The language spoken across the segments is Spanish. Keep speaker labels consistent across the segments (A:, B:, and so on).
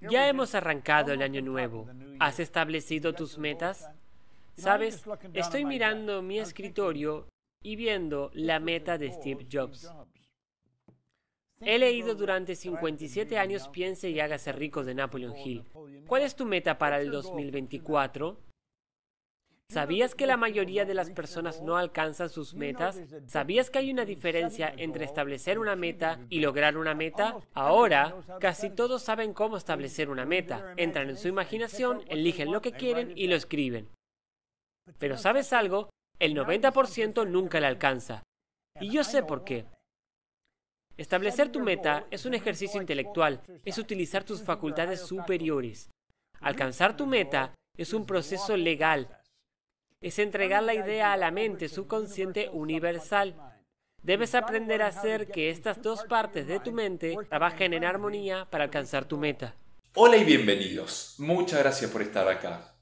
A: Ya hemos arrancado el año nuevo. ¿Has establecido tus metas? Sabes, estoy mirando mi escritorio y viendo la meta de Steve Jobs. He leído durante 57 años Piense y hágase rico de Napoleon Hill. ¿Cuál es tu meta para el 2024? ¿Sabías que la mayoría de las personas no alcanzan sus metas? ¿Sabías que hay una diferencia entre establecer una meta y lograr una meta? Ahora, casi todos saben cómo establecer una meta. Entran en su imaginación, eligen lo que quieren y lo escriben. Pero ¿sabes algo? El 90% nunca la alcanza. Y yo sé por qué. Establecer tu meta es un ejercicio intelectual, es utilizar tus facultades superiores. Alcanzar tu meta es un proceso legal, es entregar la idea a la mente subconsciente universal. Debes aprender a hacer que estas dos partes de tu mente trabajen en armonía para alcanzar tu meta.
B: Hola y bienvenidos. Muchas gracias por estar acá.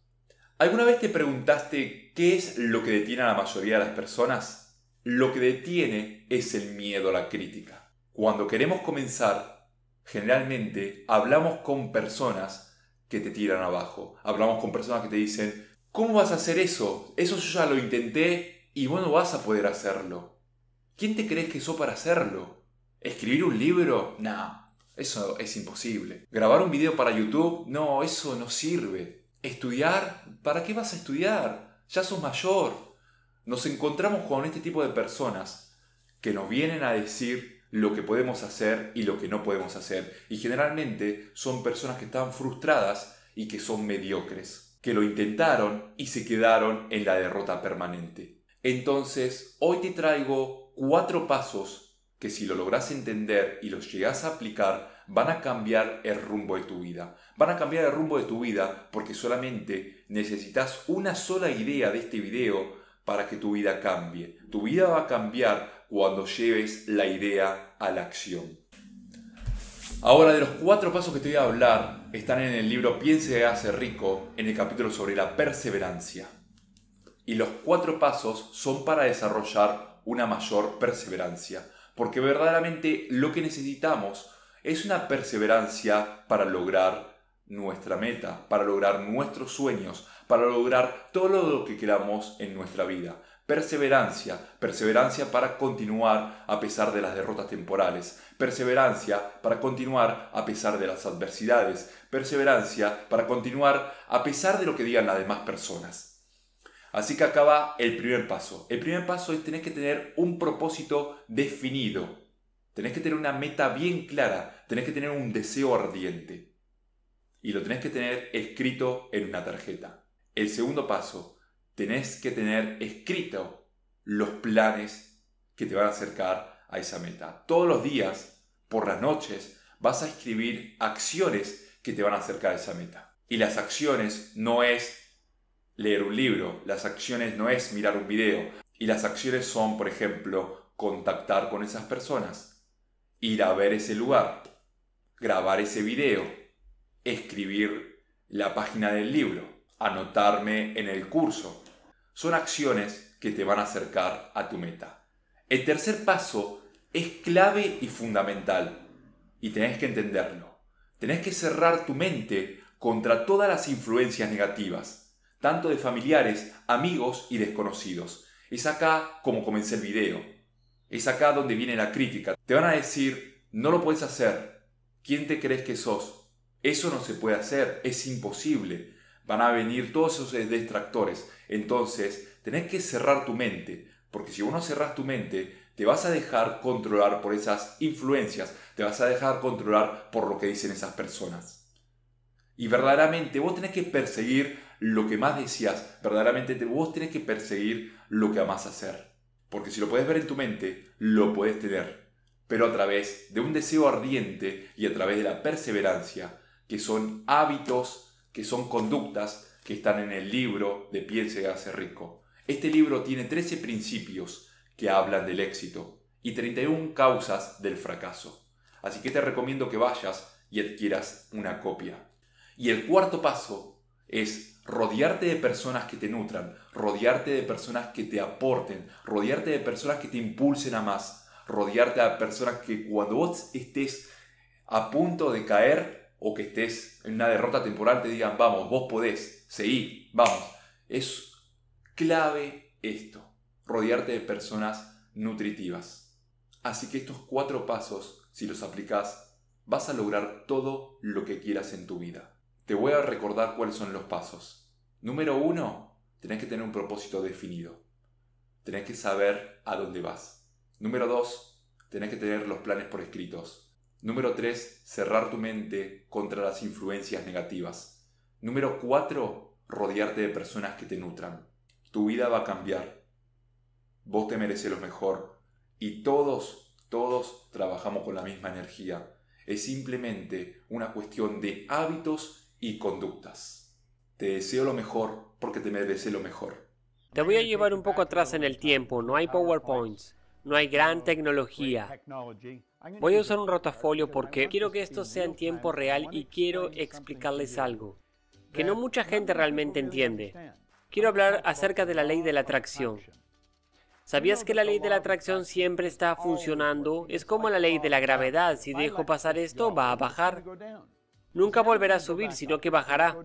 B: ¿Alguna vez te preguntaste qué es lo que detiene a la mayoría de las personas? Lo que detiene es el miedo a la crítica. Cuando queremos comenzar, generalmente hablamos con personas que te tiran abajo. Hablamos con personas que te dicen, ¿Cómo vas a hacer eso? Eso yo ya lo intenté y vos no vas a poder hacerlo. ¿Quién te crees que sos para hacerlo? ¿Escribir un libro? No, eso es imposible. ¿Grabar un video para YouTube? No, eso no sirve. ¿Estudiar? ¿Para qué vas a estudiar? Ya sos mayor. Nos encontramos con este tipo de personas que nos vienen a decir lo que podemos hacer y lo que no podemos hacer. Y generalmente son personas que están frustradas y que son mediocres que lo intentaron y se quedaron en la derrota permanente. Entonces, hoy te traigo cuatro pasos que si lo logras entender y los llegas a aplicar, van a cambiar el rumbo de tu vida. Van a cambiar el rumbo de tu vida porque solamente necesitas una sola idea de este video para que tu vida cambie. Tu vida va a cambiar cuando lleves la idea a la acción. Ahora, de los cuatro pasos que te voy a hablar, están en el libro Piense y hace rico, en el capítulo sobre la perseverancia. Y los cuatro pasos son para desarrollar una mayor perseverancia, porque verdaderamente lo que necesitamos es una perseverancia para lograr nuestra meta, para lograr nuestros sueños, para lograr todo lo que queramos en nuestra vida. Perseverancia, perseverancia para continuar a pesar de las derrotas temporales, perseverancia para continuar a pesar de las adversidades, perseverancia para continuar a pesar de lo que digan las demás personas. Así que acaba el primer paso. El primer paso es tenés que tener un propósito definido, tenés que tener una meta bien clara, tenés que tener un deseo ardiente y lo tenés que tener escrito en una tarjeta. El segundo paso, tenés que tener escrito los planes que te van a acercar a esa meta. Todos los días, por las noches, vas a escribir acciones que te van a acercar a esa meta. Y las acciones no es leer un libro, las acciones no es mirar un video. Y las acciones son, por ejemplo, contactar con esas personas, ir a ver ese lugar, grabar ese video, escribir la página del libro, anotarme en el curso, son acciones que te van a acercar a tu meta. El tercer paso es clave y fundamental y tenés que entenderlo. Tenés que cerrar tu mente contra todas las influencias negativas, tanto de familiares, amigos y desconocidos. Es acá como comencé el video. Es acá donde viene la crítica. Te van a decir, no lo puedes hacer. ¿Quién te crees que sos? Eso no se puede hacer, es imposible van a venir todos esos eh, distractores. Entonces, tenés que cerrar tu mente, porque si uno cerrás tu mente, te vas a dejar controlar por esas influencias, te vas a dejar controlar por lo que dicen esas personas. Y verdaderamente vos tenés que perseguir lo que más decías verdaderamente vos tenés que perseguir lo que amas hacer. Porque si lo puedes ver en tu mente, lo puedes tener, pero a través de un deseo ardiente y a través de la perseverancia, que son hábitos que son conductas que están en el libro de Piense y Rico. Este libro tiene 13 principios que hablan del éxito y 31 causas del fracaso. Así que te recomiendo que vayas y adquieras una copia. Y el cuarto paso es rodearte de personas que te nutran, rodearte de personas que te aporten, rodearte de personas que te impulsen a más, rodearte de personas que cuando vos estés a punto de caer, o que estés en una derrota temporal, te digan, vamos, vos podés, seguí, vamos. Es clave esto, rodearte de personas nutritivas. Así que estos cuatro pasos, si los aplicás, vas a lograr todo lo que quieras en tu vida. Te voy a recordar cuáles son los pasos. Número uno, tenés que tener un propósito definido. Tenés que saber a dónde vas. Número dos, tenés que tener los planes por escritos. Número 3, cerrar tu mente contra las influencias negativas. Número 4, rodearte de personas que te nutran. Tu vida va a cambiar. Vos te mereces lo mejor. Y todos, todos trabajamos con la misma energía. Es simplemente una cuestión de hábitos y conductas. Te deseo lo mejor porque te mereces lo mejor.
A: Te voy a llevar un poco atrás en el tiempo. No hay PowerPoints. No hay gran tecnología. Voy a usar un rotafolio porque quiero que esto sea en tiempo real y quiero explicarles algo que no mucha gente realmente entiende. Quiero hablar acerca de la ley de la atracción. ¿Sabías que la ley de la atracción siempre está funcionando? Es como la ley de la gravedad. Si dejo pasar esto, va a bajar. Nunca volverá a subir, sino que bajará.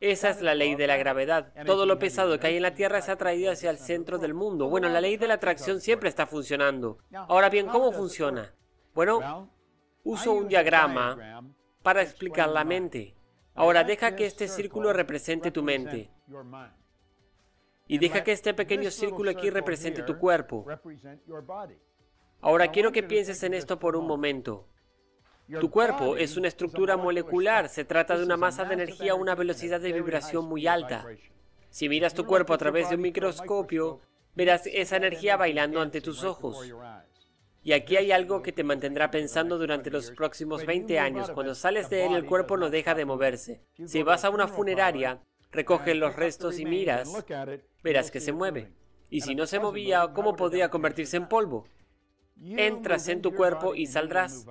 A: Esa es la ley de la gravedad. Todo lo pesado que hay en la Tierra se ha traído hacia el centro del mundo. Bueno, la ley de la atracción siempre está funcionando. Ahora bien, ¿cómo funciona? Bueno, uso un diagrama para explicar la mente. Ahora deja que este círculo represente tu mente. Y deja que este pequeño círculo aquí represente tu cuerpo. Ahora quiero que pienses en esto por un momento. Tu cuerpo es una estructura molecular, se trata de una masa de energía a una velocidad de vibración muy alta. Si miras tu cuerpo a través de un microscopio, verás esa energía bailando ante tus ojos. Y aquí hay algo que te mantendrá pensando durante los próximos 20 años. Cuando sales de él, el cuerpo no deja de moverse. Si vas a una funeraria, recoges los restos y miras, verás que se mueve. Y si no se movía, ¿cómo podría convertirse en polvo? Entras en tu cuerpo y saldrás.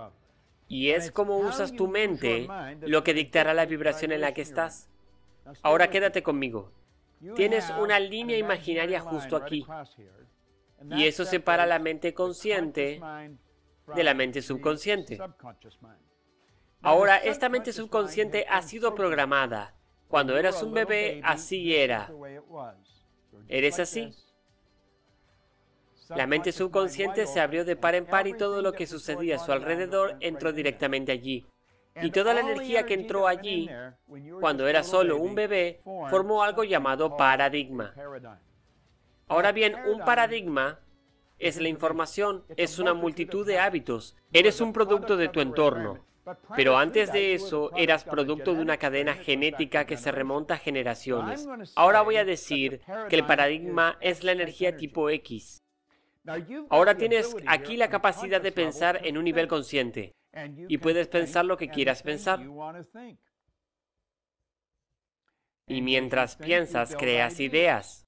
A: Y es como usas tu mente lo que dictará la vibración en la que estás. Ahora quédate conmigo. Tienes una línea imaginaria justo aquí. Y eso separa la mente consciente de la mente subconsciente. Ahora, esta mente subconsciente ha sido programada. Cuando eras un bebé, así era. Eres así. La mente subconsciente se abrió de par en par y todo lo que sucedía a su alrededor entró directamente allí. Y toda la energía que entró allí, cuando era solo un bebé, formó algo llamado paradigma. Ahora bien, un paradigma es la este información, es una multitud de hábitos. Eres un producto de tu entorno. Pero antes de eso, eras producto de una cadena genética que se remonta a generaciones. Ahora voy a decir que el paradigma es la energía tipo X. Ahora tienes aquí la capacidad de pensar en un nivel consciente y puedes pensar lo que quieras pensar. Y mientras piensas, creas ideas.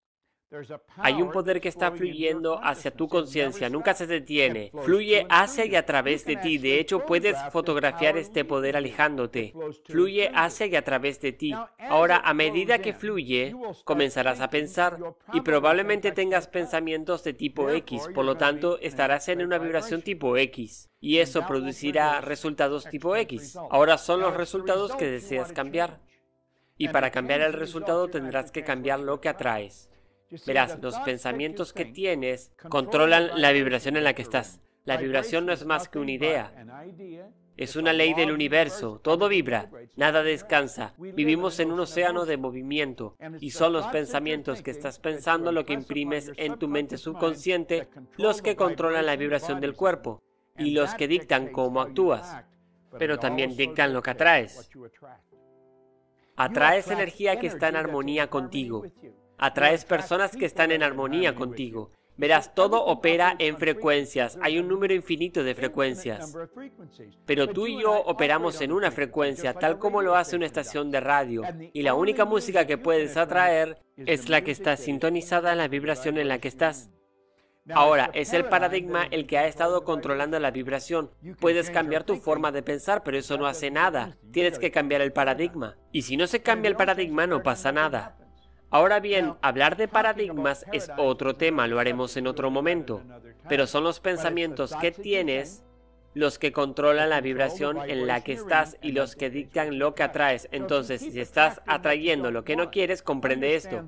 A: Hay un poder que está fluyendo hacia tu conciencia, nunca se detiene. Fluye este hacia y a través de ti. De hecho, puedes fotografiar este poder alejándote. Fluye hacia y a través de ti. Ahora, a medida que fluye, comenzarás a pensar y probablemente tengas pensamientos de tipo X. Por lo tanto, estarás en una vibración tipo X. Y eso producirá resultados tipo X. Ahora son los resultados que deseas cambiar. Y para cambiar el resultado tendrás que cambiar lo que atraes. Verás, los pensamientos que tienes controlan la vibración en la que estás. La vibración no es más que una idea. Es una ley del universo. Todo vibra, nada descansa. Vivimos en un océano de movimiento y son los pensamientos que estás pensando lo que imprimes en tu mente subconsciente los que controlan la vibración del cuerpo y los que dictan cómo actúas, pero también dictan lo que atraes.
B: Atraes energía que está en armonía contigo. Atraes personas
A: que están en armonía contigo. Verás, todo opera en frecuencias. Hay un número infinito de frecuencias. Pero tú y yo operamos en una frecuencia, tal como lo hace una estación de radio. Y la única música que puedes atraer es la que está sintonizada en la vibración en la que estás. Ahora, es el paradigma el que ha estado controlando la vibración. Puedes cambiar tu forma de pensar, pero eso no hace nada. Tienes que cambiar el paradigma. Y si no se cambia el paradigma, no pasa nada. Ahora bien, hablar de paradigmas es otro tema, lo haremos en otro momento, pero son los pensamientos que tienes los que controlan la vibración en la que estás y los que dictan lo que atraes. Entonces, si estás atrayendo lo que no quieres, comprende esto.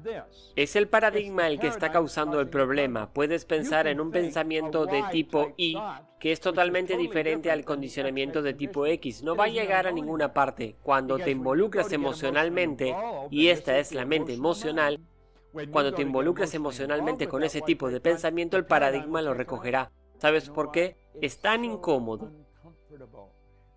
A: Es el paradigma el que está causando el problema. Puedes pensar en un pensamiento de tipo I, que es totalmente diferente al condicionamiento de tipo X. No va a llegar a ninguna parte. Cuando te involucras emocionalmente, y esta es la mente emocional, cuando te involucras emocionalmente con ese tipo de pensamiento, el paradigma lo recogerá. ¿Sabes por qué? Es tan incómodo.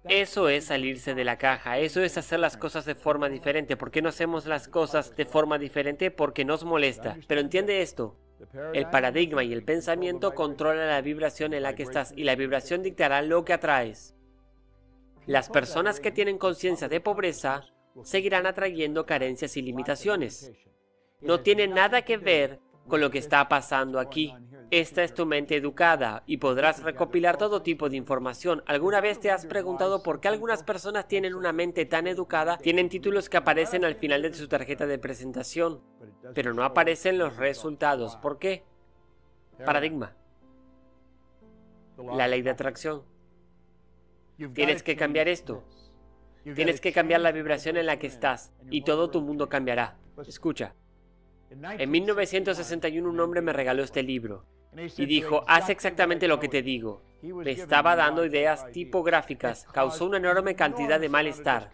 A: Eso es salirse de la caja, eso es hacer las cosas de forma diferente. ¿Por qué no hacemos las cosas de forma diferente? Porque nos molesta. Pero entiende esto, el paradigma y el pensamiento controlan la vibración en la que estás y la vibración dictará lo que atraes. Las personas que tienen conciencia de pobreza seguirán atrayendo carencias y limitaciones. No tiene nada que ver con lo que está pasando aquí. Esta es tu mente educada y podrás recopilar todo tipo de información. ¿Alguna vez te has preguntado por qué algunas personas tienen una mente tan educada? Tienen títulos que aparecen al final de su tarjeta de presentación, pero no aparecen los resultados. ¿Por qué? Paradigma. La ley de atracción. Tienes que cambiar esto. Tienes que cambiar la vibración en la que estás y todo tu mundo cambiará. Escucha, en 1961 un hombre me regaló este libro y dijo, haz exactamente lo que te digo. Me estaba dando ideas tipográficas, causó una enorme cantidad de malestar,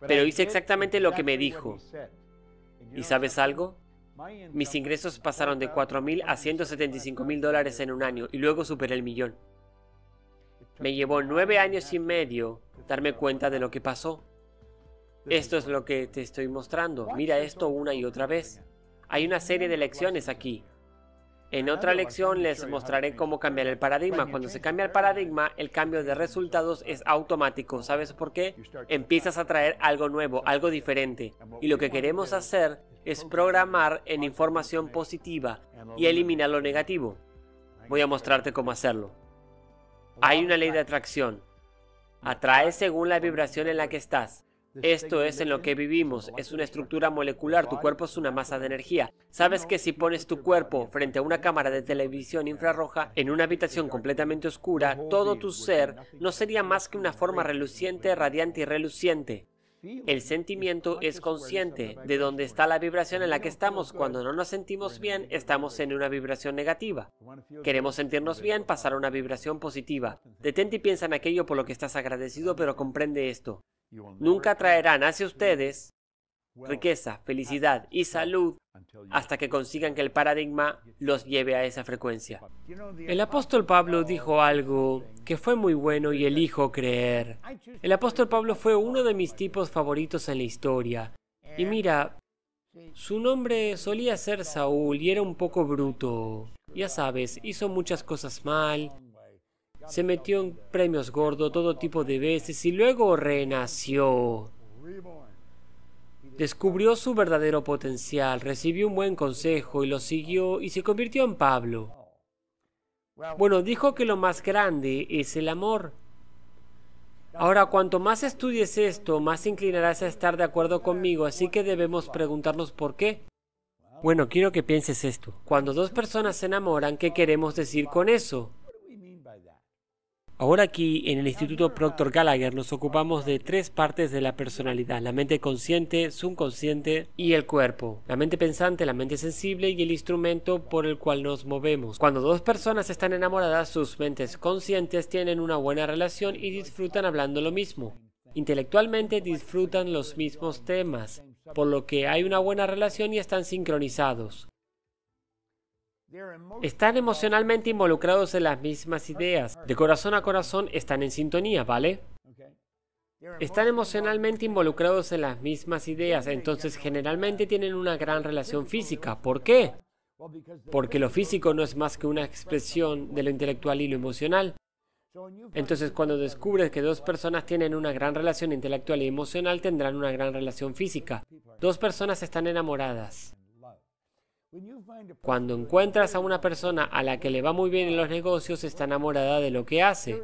A: pero hice exactamente lo que me dijo. ¿Y sabes algo? Mis ingresos pasaron de 4.000 a 175 mil dólares en un año y luego superé el millón. Me llevó nueve años y medio darme cuenta de lo que pasó. Esto es lo que te estoy mostrando. Mira esto una y otra vez. Hay una serie de lecciones aquí. En ah, otra lección les mostraré cómo cambiar el paradigma. Cuando se cambia el eh, paradigma, el cambio de resultados es automático. ¿Sabes por qué? Empiezas a traer algo nuevo, algo diferente. Y lo que queremos hacer es programar en información positiva y eliminar lo negativo. Voy a mostrarte cómo hacerlo. Hay una ley de atracción. Atrae según la vibración en la que estás. Esto es en lo que vivimos, es una estructura molecular, tu cuerpo es una masa de energía. Sabes que si pones tu cuerpo frente a una cámara de televisión infrarroja en una habitación completamente oscura, todo tu pues, ser no sería más que una forma reluciente, radiante y reluciente. El sentimiento es consciente de dónde está la vibración en la que estamos. Cuando no nos sentimos bien, estamos en una vibración negativa. Queremos sentirnos bien, pasar a una vibración positiva. Detente y piensa en aquello por lo que estás agradecido, pero comprende esto. Nunca traerán hacia ustedes riqueza, felicidad y salud hasta que consigan que el paradigma los lleve a esa frecuencia. El apóstol Pablo dijo algo que fue muy bueno y elijo creer. El apóstol Pablo fue uno de mis tipos favoritos en la historia. Y mira, su nombre solía ser Saúl y era un poco bruto. Ya sabes, hizo muchas cosas mal, se metió en premios gordo todo tipo de veces y luego renació. Descubrió su verdadero potencial, recibió un buen consejo y lo siguió y se convirtió en Pablo. Bueno, dijo que lo más grande es el amor. Ahora, cuanto más estudies esto, más inclinarás a estar de acuerdo conmigo, así que debemos preguntarnos por qué. Bueno, quiero que pienses esto. Cuando dos personas se enamoran, ¿qué queremos decir con eso? Ahora aquí en el Instituto Proctor Gallagher nos ocupamos de tres partes de la personalidad, la mente consciente, subconsciente y el cuerpo. La mente pensante, la mente sensible y el instrumento por el cual nos movemos. Cuando dos personas están enamoradas, sus mentes conscientes tienen una buena relación y disfrutan hablando lo mismo. Intelectualmente disfrutan los mismos temas, por lo que hay una buena relación y están sincronizados. Están emocionalmente involucrados en las mismas ideas. De corazón a corazón están en sintonía, ¿vale? Están emocionalmente involucrados en las mismas ideas, entonces generalmente tienen una gran relación física. ¿Por qué? Porque lo físico no es más que una expresión de lo intelectual y lo emocional. Entonces cuando descubres que dos personas tienen una gran relación intelectual y emocional, tendrán una gran relación física. Dos personas están enamoradas. Cuando encuentras a una persona a la que le va muy bien en los negocios, está enamorada de lo que hace.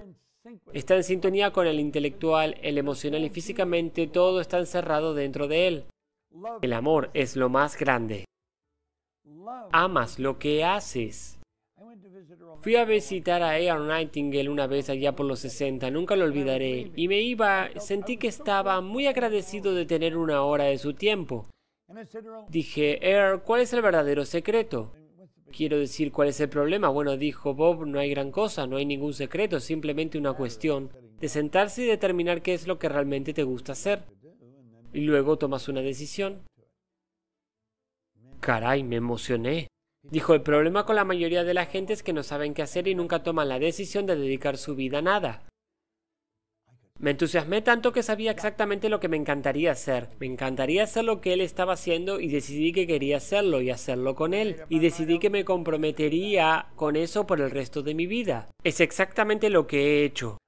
A: Está en sintonía con el intelectual, el emocional y físicamente todo está encerrado dentro de él. El amor es lo más grande. Amas lo que haces. Fui a visitar a Aaron Nightingale una vez allá por los 60, nunca lo olvidaré, y me iba, sentí que estaba muy agradecido de tener una hora de su tiempo. Dije, Air, er, ¿cuál es el verdadero secreto? Quiero decir, ¿cuál es el problema? Bueno, dijo Bob, no hay gran cosa, no hay ningún secreto, simplemente una cuestión de sentarse y determinar qué es lo que realmente te gusta hacer. Y luego tomas una decisión. Caray, me emocioné. Dijo, el problema con la mayoría de la gente es que no saben qué hacer y nunca toman la decisión de dedicar su vida a nada. Me entusiasmé tanto que sabía exactamente lo que me encantaría hacer. Me encantaría hacer lo que él estaba haciendo y decidí que quería hacerlo y hacerlo con él. Y decidí que me comprometería con eso por el resto de mi vida. Es exactamente lo que he hecho.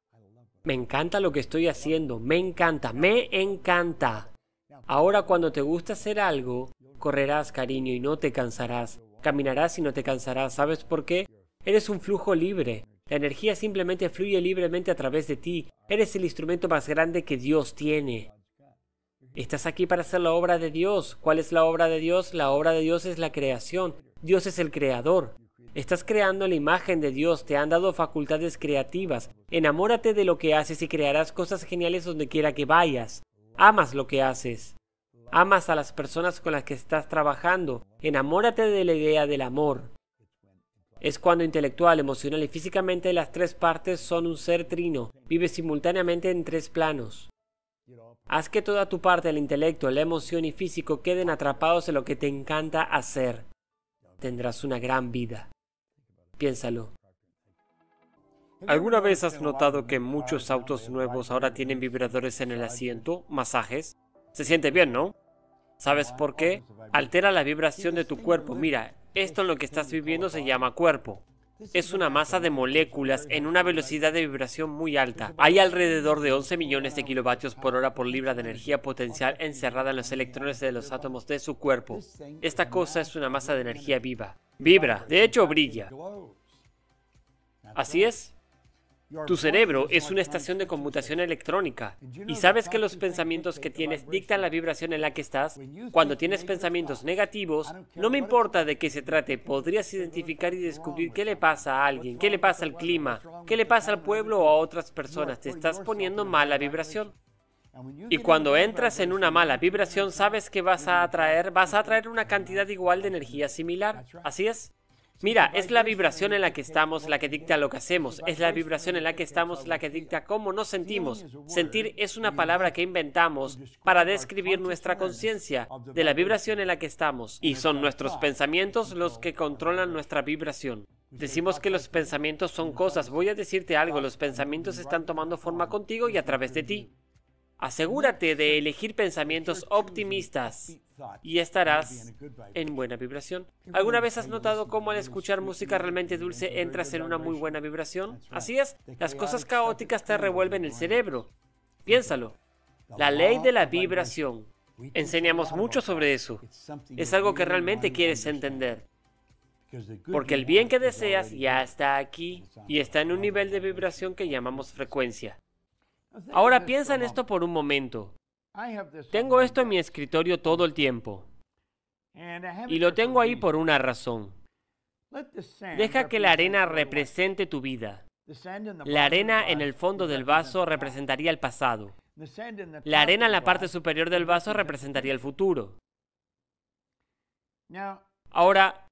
A: Me encanta lo que estoy haciendo. Me encanta. Me encanta. Ahora cuando te gusta hacer algo, correrás cariño y no te cansarás. Caminarás y no te cansarás. ¿Sabes por qué? Eres un flujo libre. La energía simplemente fluye libremente a través de ti. Eres el instrumento más grande que Dios tiene. Estás aquí para hacer la obra de Dios. ¿Cuál es la obra de Dios? La obra de Dios es la creación. Dios es el creador. Estás creando la imagen de Dios, te han dado facultades creativas. Enamórate de lo que haces y crearás cosas geniales donde quiera que vayas. Amas lo que haces. Amas a las personas con las que estás trabajando. Enamórate de la idea del amor es cuando intelectual, emocional y físicamente las tres partes son un ser trino, vive simultáneamente en tres planos. Haz que toda tu parte el intelecto, la emoción y físico queden atrapados en lo que te encanta hacer. Tendrás una gran vida. Piénsalo. ¿Alguna vez has notado que muchos autos nuevos ahora tienen vibradores en el asiento, masajes? Se siente bien, ¿no? ¿Sabes por qué? Altera la vibración de tu cuerpo. Mira, esto en lo que estás viviendo se llama cuerpo. Es una masa de moléculas en una velocidad de vibración muy alta. Hay alrededor de 11 millones de kilovatios por hora por libra de energía potencial encerrada en los electrones de los átomos de su cuerpo. Esta cosa es una masa de energía viva. Vibra, de hecho brilla. ¿Así es? Tu cerebro es una estación de conmutación electrónica y sabes que los pensamientos que tienes dictan la vibración en la que estás. Cuando tienes pensamientos negativos, no me importa de qué se trate, podrías identificar y descubrir qué le pasa a alguien, qué le pasa al clima, qué le pasa al pueblo o a otras personas. Te estás poniendo mala vibración. Y cuando entras en una mala vibración, sabes que vas a atraer, vas a atraer una cantidad igual de energía similar. Así es. Mira, es la vibración en la que estamos la que dicta lo que hacemos, es la vibración en la que estamos la que dicta cómo nos sentimos. Sentir es una palabra que inventamos para describir nuestra conciencia de la vibración en la que estamos, y son nuestros pensamientos los que controlan nuestra vibración. Decimos que los pensamientos son cosas, voy a decirte algo, los pensamientos están tomando forma contigo y a través de ti. Asegúrate de elegir pensamientos optimistas y estarás en buena vibración. ¿Alguna vez has notado cómo al escuchar música realmente dulce entras en una muy buena vibración? Así es, las cosas caóticas te revuelven el cerebro. Piénsalo. La ley de la vibración. Enseñamos mucho sobre eso. Es algo que realmente quieres entender. Porque el bien que deseas ya está aquí y está en un nivel de vibración que llamamos frecuencia.
B: Ahora piensa en esto
A: por un momento. Tengo esto en mi escritorio todo el tiempo. Y lo tengo ahí por una razón. Deja que la arena represente tu vida. La arena en el fondo del vaso representaría el pasado. La arena en la parte superior del vaso representaría el futuro. Ahora,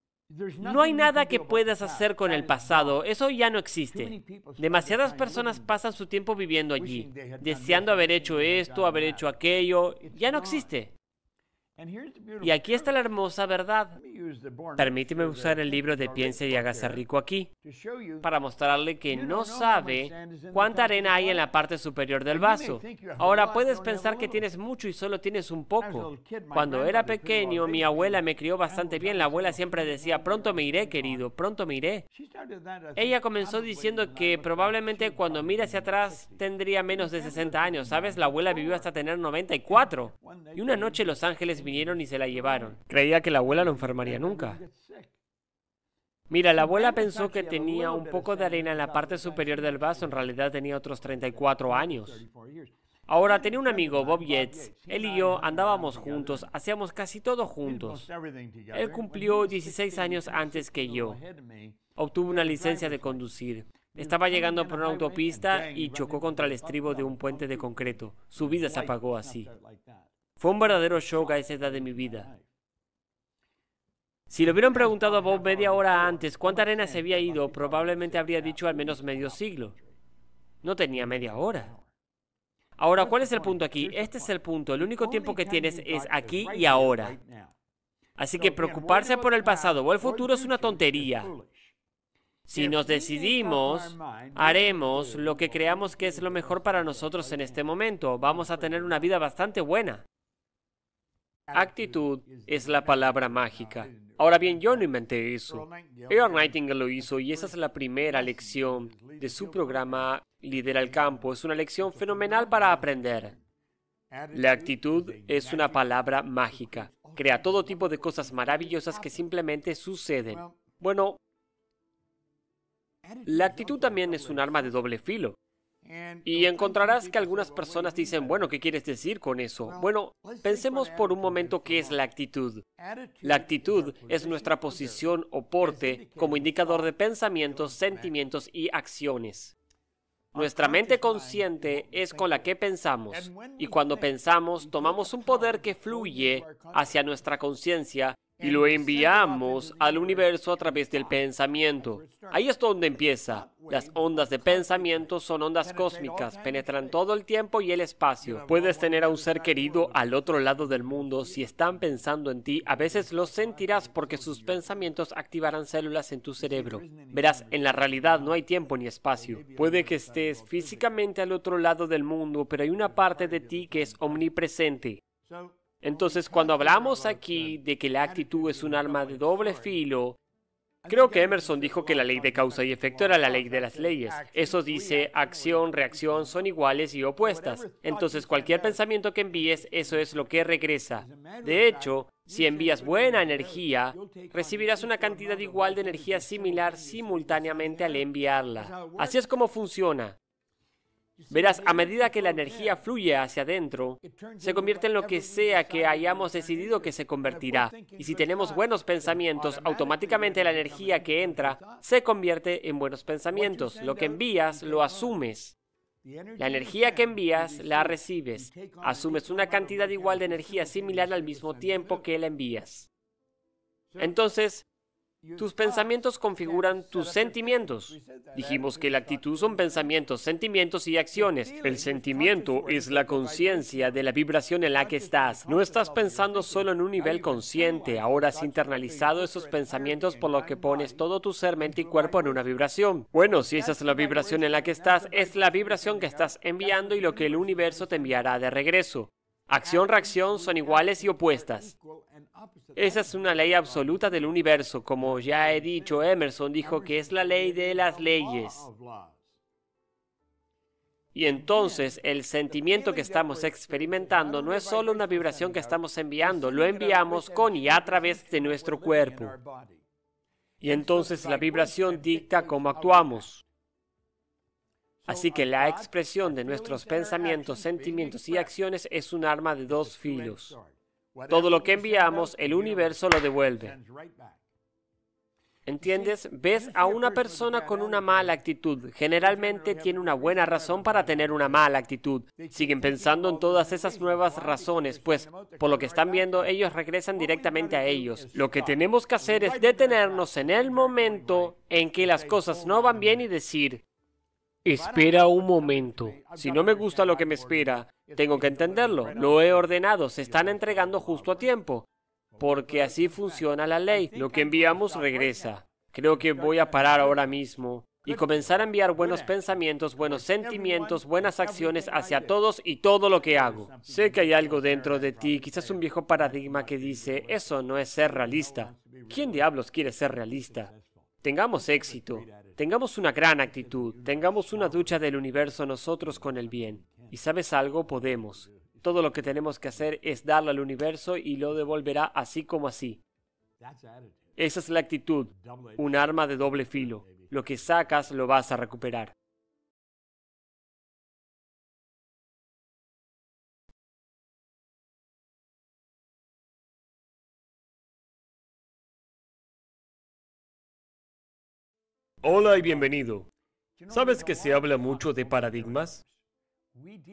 A: no hay nada que puedas hacer con el pasado, eso ya no existe. Demasiadas personas pasan su tiempo viviendo allí, deseando haber hecho esto, haber hecho aquello, ya no existe. Y aquí está la hermosa verdad. Permíteme usar el libro de Piense y hágase rico aquí para mostrarle que no sabe cuánta arena hay en la parte superior del vaso. Ahora puedes pensar que tienes mucho y solo tienes un poco. Cuando era pequeño, mi abuela me crió bastante bien. La abuela siempre decía, pronto me iré, querido, pronto me iré. Ella comenzó diciendo que probablemente cuando mire hacia atrás tendría menos de 60 años. ¿Sabes? La abuela vivió hasta tener 94. Y una noche Los Ángeles y se la llevaron. Creía que la abuela no enfermaría nunca. Mira, la abuela pensó que tenía un poco de arena en la parte superior del vaso, en realidad tenía otros 34 años. Ahora, tenía un amigo, Bob Yates. Él y yo andábamos juntos, hacíamos casi todo juntos. Él cumplió 16 años antes que yo. Obtuvo una licencia de conducir. Estaba llegando por una autopista y chocó contra el estribo de un puente de concreto. Su vida se apagó así. Fue un verdadero shock a esa edad de mi vida. Si le hubieran preguntado a Bob media hora antes cuánta arena se había ido, probablemente habría dicho al menos medio siglo. No tenía media hora. Ahora, ¿cuál es el punto aquí? Este es el punto. El único tiempo que tienes es aquí y ahora. Así que preocuparse por el pasado o el futuro es una tontería. Si nos decidimos, haremos lo que creamos que es lo mejor para nosotros en este momento. Vamos a tener una vida bastante buena. Actitud es la palabra mágica. Ahora bien, yo no inventé eso. Earl Nightingale lo hizo y esa es la primera lección de su programa Lidera el Campo. Es una lección fenomenal para aprender. La actitud es una palabra mágica. Crea todo tipo de cosas maravillosas que simplemente suceden. Bueno, la actitud también es un arma de doble filo. Y encontrarás que algunas personas dicen, bueno, ¿qué quieres decir con eso? Bueno, pensemos por un momento qué es la actitud. La actitud es nuestra posición o porte como indicador de pensamientos, sentimientos y acciones. Nuestra mente consciente es con la que pensamos, y cuando pensamos tomamos un poder que fluye hacia nuestra conciencia y lo enviamos al universo a través del pensamiento. Ahí es donde empieza. Las ondas de pensamiento son ondas cósmicas, penetran todo el tiempo y el espacio. Puedes tener a un ser querido al otro lado del mundo. Si están pensando en ti, a veces los sentirás porque sus pensamientos activarán células en tu cerebro. Verás, en la realidad no hay tiempo ni espacio. Puede que estés físicamente al otro lado del mundo, pero hay una parte de ti que es omnipresente. Entonces, cuando hablamos aquí de que la actitud es un arma de doble filo, creo que Emerson dijo que la ley de causa y efecto era la ley de las leyes. Eso dice acción, reacción son iguales y opuestas. Entonces, cualquier pensamiento que envíes, eso es lo que regresa. De hecho, si envías buena energía, recibirás una cantidad igual de energía similar simultáneamente al enviarla. Así es como funciona. Verás, a medida que la energía fluye hacia adentro, se convierte en lo que sea que hayamos decidido que se convertirá. Y si tenemos buenos pensamientos, automáticamente la energía que entra se convierte en buenos pensamientos. Lo que envías, lo asumes. La energía que envías la recibes. Asumes una cantidad igual de energía similar al mismo tiempo que la envías. Entonces, tus pensamientos configuran tus sentimientos. Dijimos que la actitud son pensamientos, sentimientos y acciones. El sentimiento es la conciencia de la vibración en la que estás. No estás pensando solo en un nivel consciente, ahora has internalizado esos pensamientos por lo que pones todo tu ser, mente y cuerpo en una vibración. Bueno, si esa es la vibración en la que estás, es la vibración que estás enviando y lo que el universo te enviará de regreso. Acción, reacción son iguales y opuestas. Esa es una ley absoluta del universo. Como ya he dicho, Emerson dijo que es la ley de las leyes. Y entonces el sentimiento que estamos experimentando no es solo una vibración que estamos enviando, lo enviamos con y a través de nuestro cuerpo. Y entonces la vibración dicta cómo actuamos. Así que la expresión de nuestros pensamientos, sentimientos y acciones es un arma de dos filos. Todo lo que enviamos, el universo lo devuelve. ¿Entiendes? Ves a una persona con una mala actitud. Generalmente tiene una buena razón para tener una mala actitud. Siguen pensando en todas esas nuevas razones, pues por lo que están viendo ellos regresan directamente a ellos. Lo que tenemos que hacer es detenernos en el momento en que las cosas no van bien y decir, Espera un momento. Si no me gusta lo que me espera, tengo que entenderlo. Lo he ordenado. Se están entregando justo a tiempo. Porque así funciona la ley. Lo que enviamos regresa. Creo que voy a parar ahora mismo y comenzar a enviar buenos pensamientos, buenos sentimientos, buenas acciones hacia todos y todo lo que hago. Sé que hay algo dentro de ti, quizás un viejo paradigma que dice, eso no es ser realista. ¿Quién diablos quiere ser realista? Tengamos éxito, Tengamos una gran actitud, tengamos una ducha del universo nosotros con el bien. Y sabes algo, podemos. Todo lo que tenemos que hacer es darle al universo y lo devolverá así como así. Esa es la actitud, un arma de doble filo. Lo que sacas lo vas a recuperar.
B: Hola y bienvenido. ¿Sabes que se habla mucho de
A: paradigmas?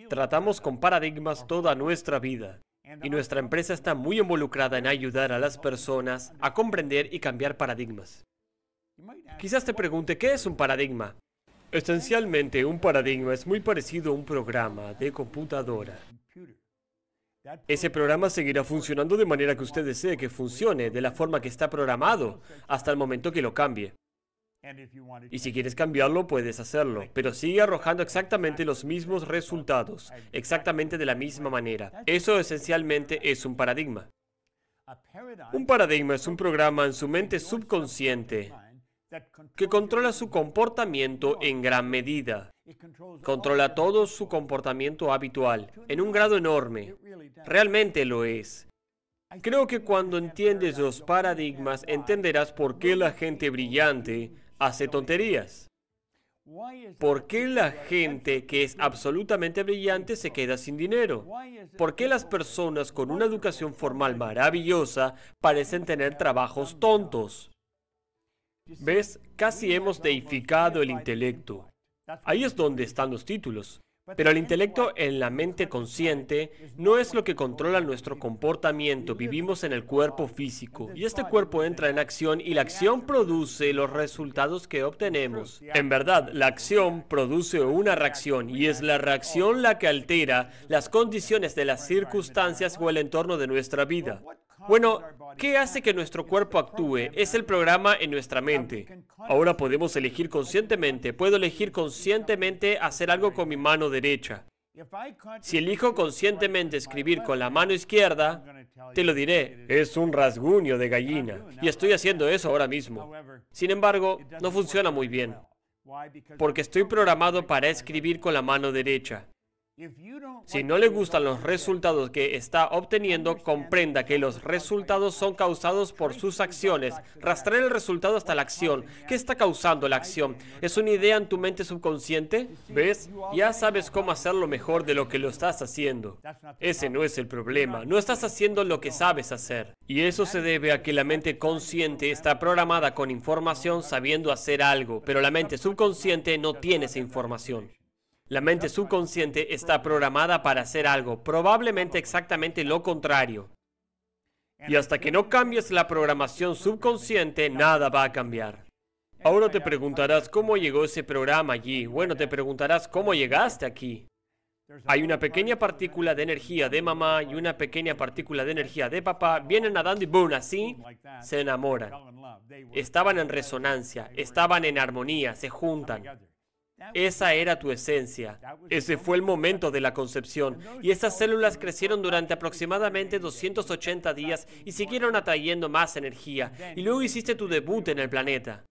A: Tratamos con paradigmas toda nuestra vida y nuestra empresa está muy involucrada en ayudar a las personas a comprender y cambiar paradigmas. Quizás te pregunte, ¿qué es un paradigma? Esencialmente, un paradigma es muy parecido a un programa de computadora. Ese programa seguirá funcionando de manera que usted desee que funcione, de la forma que está programado, hasta el momento que lo cambie. Y si quieres cambiarlo, puedes hacerlo, pero sigue arrojando exactamente los mismos resultados, exactamente de la misma manera. Eso esencialmente es un paradigma.
B: Un paradigma
A: es un programa en su mente subconsciente que controla su comportamiento en gran medida. Controla todo su comportamiento habitual, en un grado enorme. Realmente lo es. Creo que cuando entiendes los paradigmas, entenderás por qué la gente brillante hace tonterías. ¿Por qué la gente que es absolutamente brillante se queda sin dinero? ¿Por qué las personas con una educación formal maravillosa parecen tener trabajos tontos? ¿Ves? Casi hemos deificado el intelecto. Ahí es donde están los títulos. Pero el intelecto en la mente consciente no es lo que controla nuestro comportamiento. Vivimos en el cuerpo físico y este cuerpo entra en acción y la acción produce los resultados que obtenemos. En verdad, la acción produce una reacción y es la reacción la que altera las condiciones de las circunstancias o el entorno de nuestra vida. Bueno, ¿qué hace que nuestro cuerpo actúe? Es el programa en nuestra mente. Ahora podemos elegir conscientemente. Puedo elegir conscientemente hacer algo con mi mano derecha. Si elijo conscientemente escribir con la mano izquierda, te lo diré, es un rasguño de gallina. Y estoy haciendo eso ahora mismo. Sin embargo, no funciona muy bien, porque estoy programado para escribir con la mano derecha. Si no le gustan los resultados que está obteniendo, comprenda que los resultados son causados por sus acciones. Rastrear el resultado hasta la acción. ¿Qué está causando la acción? ¿Es una idea en tu mente subconsciente? ¿Ves? Ya sabes cómo hacerlo mejor de lo que lo estás haciendo. Ese no es el problema. No estás haciendo lo que sabes hacer. Y eso se debe a que la mente consciente está programada con información sabiendo hacer algo, pero la mente subconsciente no tiene esa información. La mente subconsciente está programada para hacer algo, probablemente exactamente lo contrario. Y hasta que no cambies la programación subconsciente, nada va a cambiar. Ahora te preguntarás cómo llegó ese programa allí. Bueno, te preguntarás cómo llegaste aquí. Hay una pequeña partícula de energía de mamá y una pequeña partícula de energía de papá. Vienen nadando y boom, así se enamoran. Estaban en resonancia, estaban en armonía, se juntan. Esa era tu esencia. Ese fue el momento de la concepción. Y esas células crecieron durante aproximadamente 280 días y siguieron atrayendo más energía. Y luego hiciste tu debut en el planeta.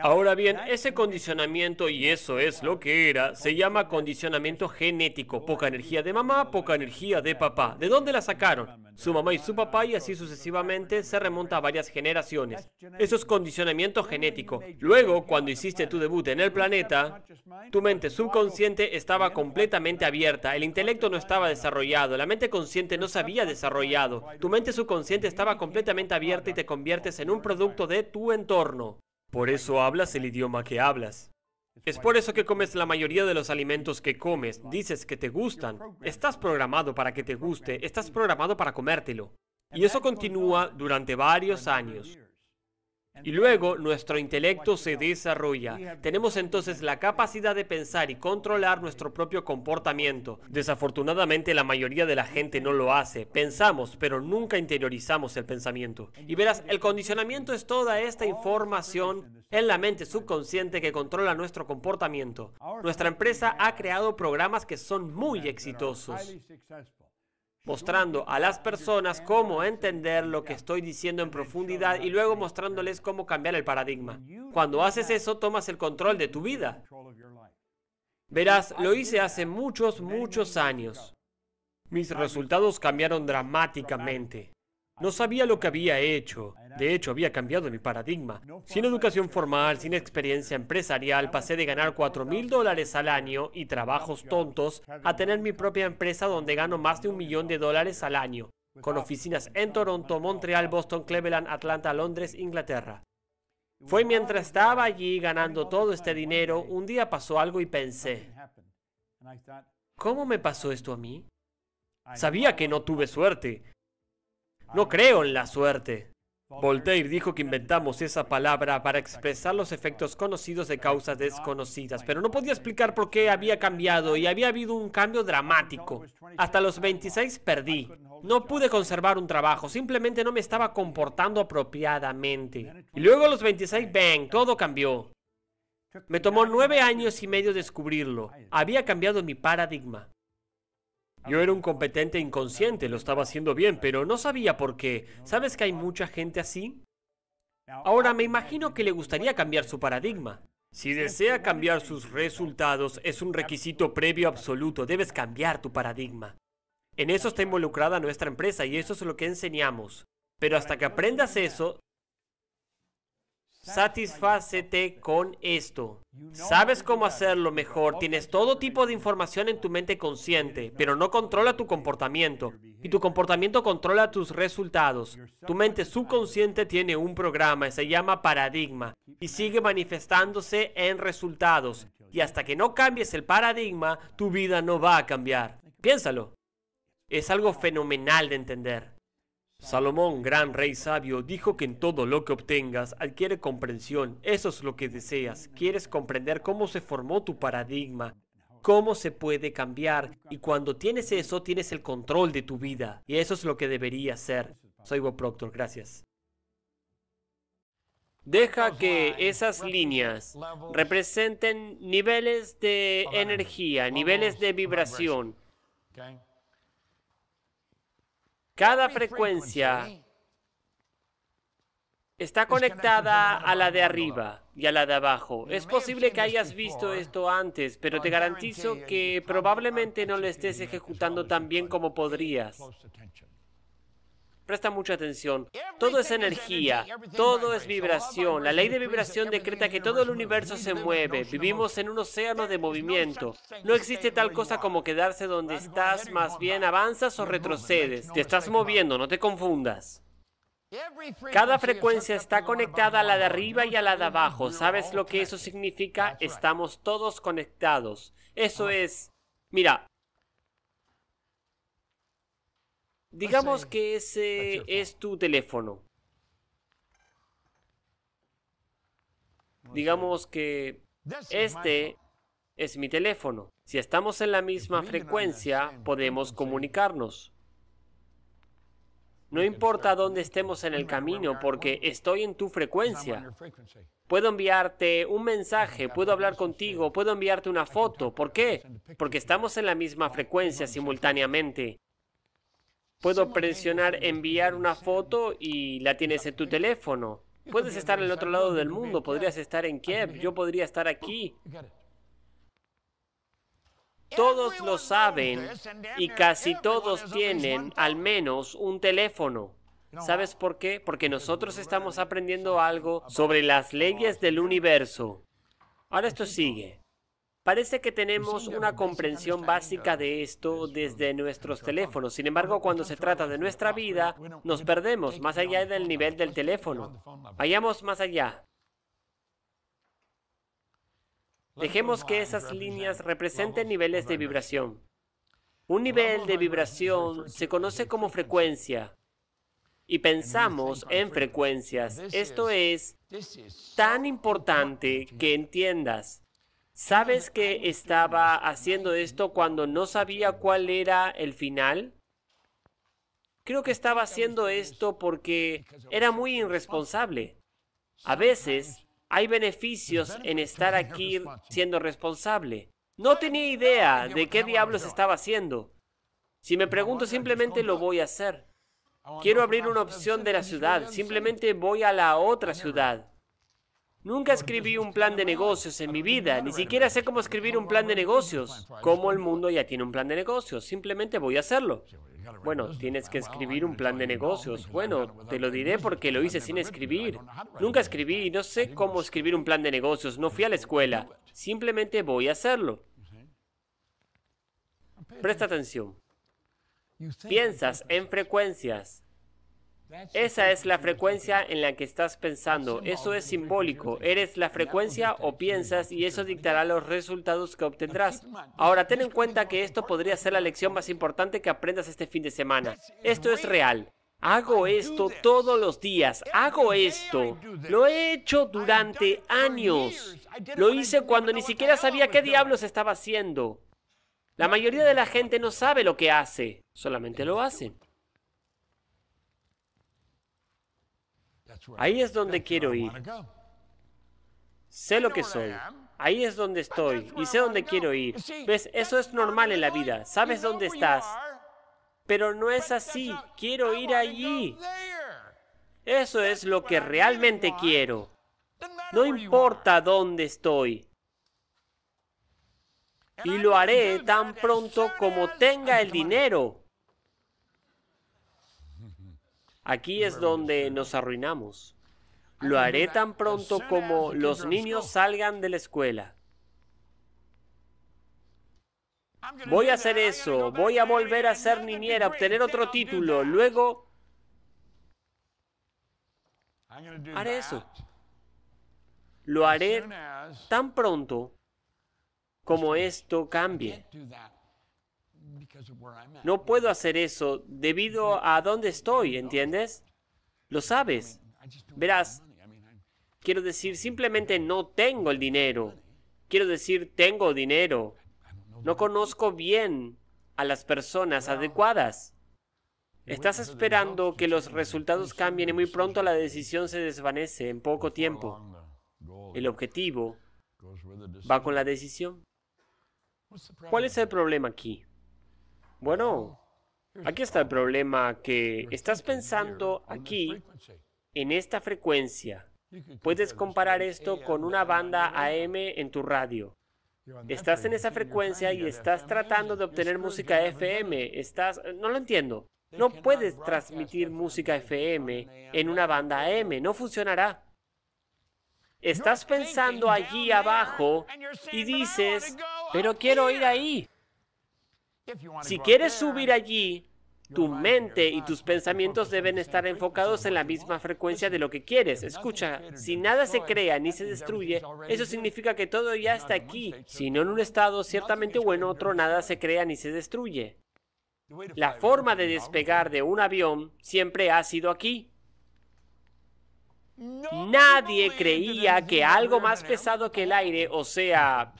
A: Ahora bien, ese condicionamiento, y eso es lo que era, se llama condicionamiento genético. Poca energía de mamá, poca energía de papá. ¿De dónde la sacaron? Su mamá y su papá y así sucesivamente se remonta a varias generaciones. Eso es condicionamiento genético. Luego, cuando hiciste tu debut en el planeta, tu mente subconsciente estaba completamente abierta, el intelecto no estaba desarrollado, la mente consciente no se había desarrollado, tu mente subconsciente estaba completamente abierta y te conviertes en un producto de tu entorno. Por eso hablas el idioma que hablas. Es por eso que comes la mayoría de los alimentos que comes, dices que te gustan, estás programado para que te guste, estás programado para comértelo. Y eso continúa durante varios años. Y luego nuestro intelecto se desarrolla. Tenemos entonces la capacidad de pensar y controlar nuestro propio comportamiento. Desafortunadamente la mayoría de la gente no lo hace. Pensamos, pero nunca interiorizamos el pensamiento. Y verás, el condicionamiento es toda esta información en la mente subconsciente que controla nuestro comportamiento. Nuestra empresa ha creado programas que son muy exitosos mostrando a las personas cómo entender lo que estoy diciendo en profundidad y luego mostrándoles cómo cambiar el paradigma. Cuando haces eso, tomas el control de tu vida. Verás, lo hice hace muchos, muchos años. Mis resultados cambiaron dramáticamente. No sabía lo que había hecho. De hecho, había cambiado mi paradigma. Sin educación formal, sin experiencia empresarial, pasé de ganar 4 mil dólares al año y trabajos tontos a tener mi propia empresa donde gano más de un millón de dólares al año, con oficinas en Toronto, Montreal, Boston, Cleveland, Atlanta, Londres, Inglaterra. Fue mientras estaba allí ganando todo este dinero, un día pasó algo y pensé, ¿cómo me pasó esto a mí? Sabía que no tuve suerte. No creo en la suerte. Voltaire dijo que inventamos esa palabra para expresar los efectos conocidos de causas desconocidas, pero no podía explicar por qué había cambiado y había habido un cambio dramático. Hasta los 26 perdí. No pude conservar un trabajo, simplemente no me estaba comportando apropiadamente. Y luego a los 26, ven, todo cambió. Me tomó nueve años y medio descubrirlo. Había cambiado mi paradigma. Yo era un competente inconsciente, lo estaba haciendo bien, pero no sabía por qué. ¿Sabes que hay mucha gente así? Ahora, me imagino que le gustaría cambiar su paradigma. Si desea cambiar sus resultados, es un requisito previo absoluto. Debes cambiar tu paradigma. En eso está involucrada nuestra empresa y eso es lo que enseñamos. Pero hasta que aprendas eso, Satisfácete con esto. Sabes cómo hacerlo mejor, tienes todo tipo de información en tu mente consciente, pero no controla tu comportamiento. Y tu comportamiento controla tus resultados. Tu mente subconsciente tiene un programa, se llama paradigma, y sigue manifestándose en resultados. Y hasta que no cambies el paradigma, tu vida no va a cambiar. Piénsalo. Es algo fenomenal de entender. Salomón, gran rey sabio, dijo que en todo lo que obtengas adquiere comprensión. Eso es lo que deseas. Quieres comprender cómo se formó tu paradigma, cómo se puede cambiar. Y cuando tienes eso, tienes el control de tu vida. Y eso es lo que debería ser. Soy Bob Proctor, gracias. Deja que esas líneas representen niveles de energía, niveles de vibración. Cada frecuencia está conectada a la de arriba y a la de abajo. Es posible que hayas visto esto antes, pero te garantizo que probablemente no lo estés ejecutando tan bien como podrías. Presta mucha atención. Todo es energía, todo es vibración. La ley de vibración decreta que todo el universo se mueve. Vivimos en un océano de movimiento. No existe tal cosa como quedarse donde estás, más bien avanzas o retrocedes. Te estás moviendo, no te confundas. Cada frecuencia está conectada a la de arriba y a la de abajo. ¿Sabes lo que eso significa? Estamos todos conectados. Eso uh-huh. es... Mira, Digamos que ese es tu teléfono. Digamos que este es mi teléfono. Si estamos en la misma frecuencia, podemos comunicarnos. No importa dónde estemos en el camino, porque estoy en tu frecuencia. Puedo enviarte un mensaje, puedo hablar contigo, puedo enviarte una foto. ¿Por qué? Porque estamos en la misma frecuencia simultáneamente. Puedo presionar enviar una foto y la tienes en tu teléfono. Puedes estar en otro lado del mundo, podrías estar en Kiev, yo podría estar aquí. Todos lo saben y casi todos tienen al menos un teléfono. ¿Sabes por qué? Porque nosotros estamos aprendiendo algo sobre las leyes del universo. Ahora esto sigue. Parece que tenemos una comprensión básica de esto desde nuestros teléfonos. Sin embargo, cuando se trata de nuestra vida, nos perdemos más allá del nivel del teléfono. Vayamos más allá. Dejemos que esas líneas representen niveles de vibración. Un nivel de vibración se conoce como frecuencia y pensamos en frecuencias. Esto es tan importante que entiendas ¿Sabes que estaba haciendo esto cuando no sabía cuál era el final? Creo que estaba haciendo esto porque era muy irresponsable. A veces hay beneficios en estar aquí siendo responsable. No tenía idea de qué diablos estaba haciendo. Si me pregunto, simplemente lo voy a hacer. Quiero abrir una opción de la ciudad. Simplemente voy a la otra ciudad. Nunca escribí un plan de negocios en mi vida, ni siquiera sé cómo escribir un plan de negocios. ¿Cómo el mundo ya tiene un plan de negocios, simplemente voy a hacerlo. Bueno, tienes que escribir un plan de negocios. Bueno, te lo diré porque lo hice sin escribir. Nunca escribí y no sé cómo escribir un plan de negocios, no fui a la escuela. Simplemente voy a hacerlo. Presta atención. Piensas en frecuencias. Esa es la frecuencia en la que estás pensando. Eso es simbólico. Eres la frecuencia o piensas y eso dictará los resultados que obtendrás. Ahora, ten en cuenta que esto podría ser la lección más importante que aprendas este fin de semana. Esto es real. Hago esto todos los días. Hago esto. Lo he hecho durante años. Lo hice cuando ni siquiera sabía qué diablos estaba haciendo. La mayoría de la gente no sabe lo que hace, solamente lo hace. Ahí es donde quiero ir. Sé lo que soy. Ahí es donde estoy y sé dónde quiero ir. ¿Ves? Eso es normal en la vida. Sabes dónde estás. Pero no es así. Quiero ir allí. Eso es lo que realmente quiero. No importa dónde estoy. Y lo haré tan pronto como tenga el dinero. Aquí es donde nos arruinamos. Lo haré tan pronto como los niños salgan de la escuela. Voy a hacer eso, voy a volver a ser niñera, obtener otro título, luego
B: haré
A: eso. Lo haré tan pronto como esto cambie. No puedo hacer eso debido a dónde estoy, ¿entiendes? Lo sabes. Verás, quiero decir, simplemente no tengo el dinero. Quiero decir, tengo dinero. No conozco bien a las personas adecuadas. Estás esperando que los resultados cambien y muy pronto la decisión se desvanece en poco tiempo. El objetivo va con la decisión. ¿Cuál es el problema aquí? Bueno, aquí está el problema que estás pensando aquí en esta frecuencia. Puedes comparar esto con una banda AM en tu radio. Estás en esa frecuencia y estás tratando de obtener música FM. Estás... No lo entiendo. No puedes transmitir música FM en una banda AM. No funcionará. Estás pensando allí abajo y dices, pero quiero ir ahí. Si quieres subir allí, tu mente y tus pensamientos deben estar enfocados en la misma frecuencia de lo que quieres. Escucha, si nada se crea ni se destruye, eso significa que todo ya está aquí. Si no en un estado ciertamente o en otro nada se crea ni se destruye. La forma de despegar de un avión siempre ha sido aquí. Nadie creía que algo más pesado que el aire, o sea,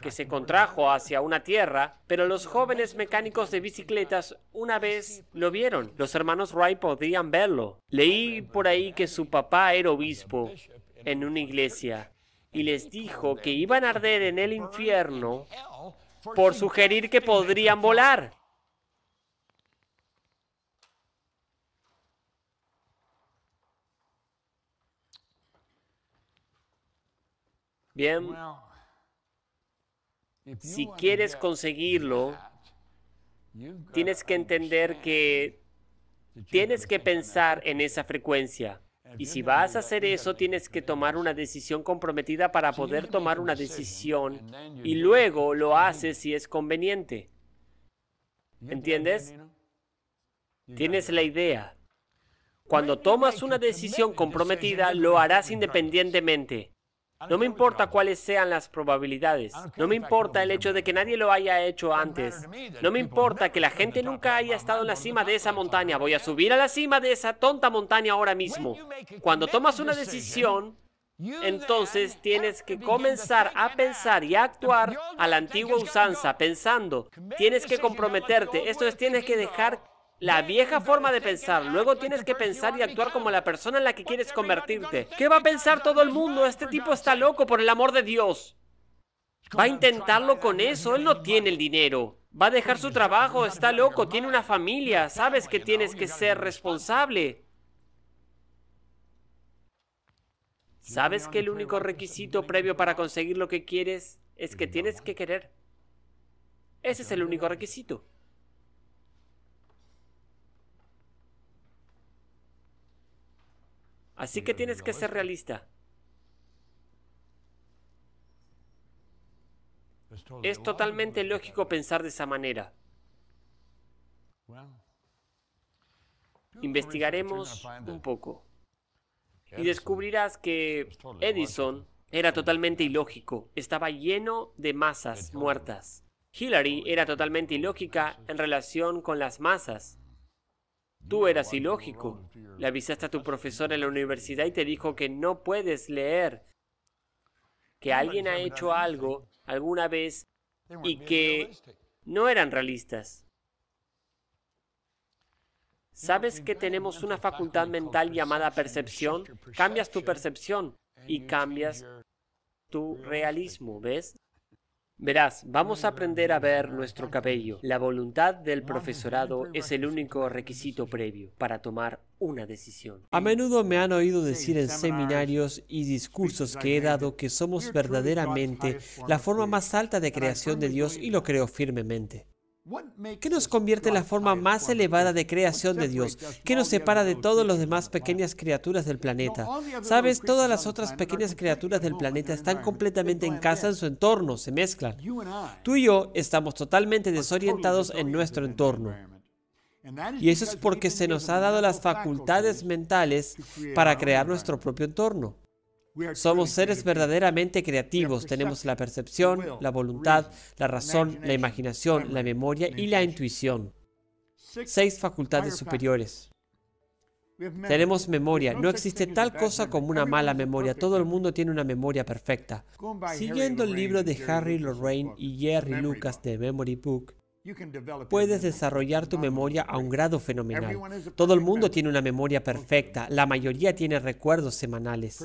A: que se contrajo hacia una tierra, pero los jóvenes mecánicos de bicicletas una vez lo vieron. Los hermanos Wright podían verlo. Leí por ahí que su papá era obispo en una iglesia y les dijo que iban a arder en el infierno por sugerir que podrían volar. Bien, si quieres conseguirlo, tienes que entender que tienes que pensar en esa frecuencia. Y si vas a hacer eso, tienes que tomar una decisión comprometida para poder tomar una decisión y luego lo haces si es conveniente. ¿Entiendes? Tienes la idea. Cuando tomas una decisión comprometida, lo harás independientemente. No me importa cuáles sean las probabilidades. No me importa el hecho de que nadie lo haya hecho antes. No me importa que la gente nunca haya estado en la cima de esa montaña. Voy a subir a la cima de esa tonta montaña ahora mismo. Cuando tomas una decisión, entonces tienes que comenzar a pensar y a actuar a la antigua usanza, pensando. Tienes que comprometerte. Esto es, tienes que dejar la vieja forma de pensar. Luego tienes que pensar y actuar como la persona en la que quieres convertirte. ¿Qué va a pensar todo el mundo? Este tipo está loco, por el amor de Dios. Va a intentarlo con eso. Él no tiene el dinero. Va a dejar su trabajo. Está loco. Tiene una familia. Sabes que tienes que ser responsable. ¿Sabes que el único requisito previo para conseguir lo que quieres es que tienes que querer? Ese es el único requisito. Así que tienes que ser realista.
B: Es totalmente lógico
A: pensar de esa manera. Investigaremos un poco. Y descubrirás que Edison era totalmente ilógico. Estaba lleno de masas muertas. Hillary era totalmente ilógica en relación con las masas. Tú eras ilógico. Le avisaste a tu profesor en la universidad y te dijo que no puedes leer. Que alguien ha hecho algo alguna vez y que no eran realistas. ¿Sabes que tenemos una facultad mental llamada percepción? Cambias tu percepción y cambias tu realismo, ¿ves? Verás, vamos a aprender a ver nuestro cabello. La voluntad del profesorado es el único requisito previo para tomar una decisión. A menudo me han oído decir en seminarios y discursos que he dado que somos verdaderamente la forma más alta de creación de Dios y lo creo firmemente. ¿Qué nos convierte en la forma más elevada de creación de Dios? ¿Qué nos separa de todas las demás pequeñas criaturas del planeta? Sabes, todas las otras pequeñas criaturas del planeta están completamente en casa en su entorno, se mezclan. Tú y yo estamos totalmente desorientados en nuestro entorno. Y eso es porque se nos ha dado las facultades mentales para crear nuestro propio entorno. Somos seres verdaderamente creativos, tenemos la percepción, la voluntad, la razón, la imaginación, la memoria y la intuición. Seis facultades superiores. Tenemos memoria, no existe tal cosa como una mala memoria, todo el mundo tiene una memoria perfecta. Siguiendo el libro de Harry Lorraine y Jerry Lucas de Memory Book, Puedes desarrollar tu memoria a un grado fenomenal. Todo el mundo tiene una memoria perfecta. La mayoría tiene recuerdos semanales.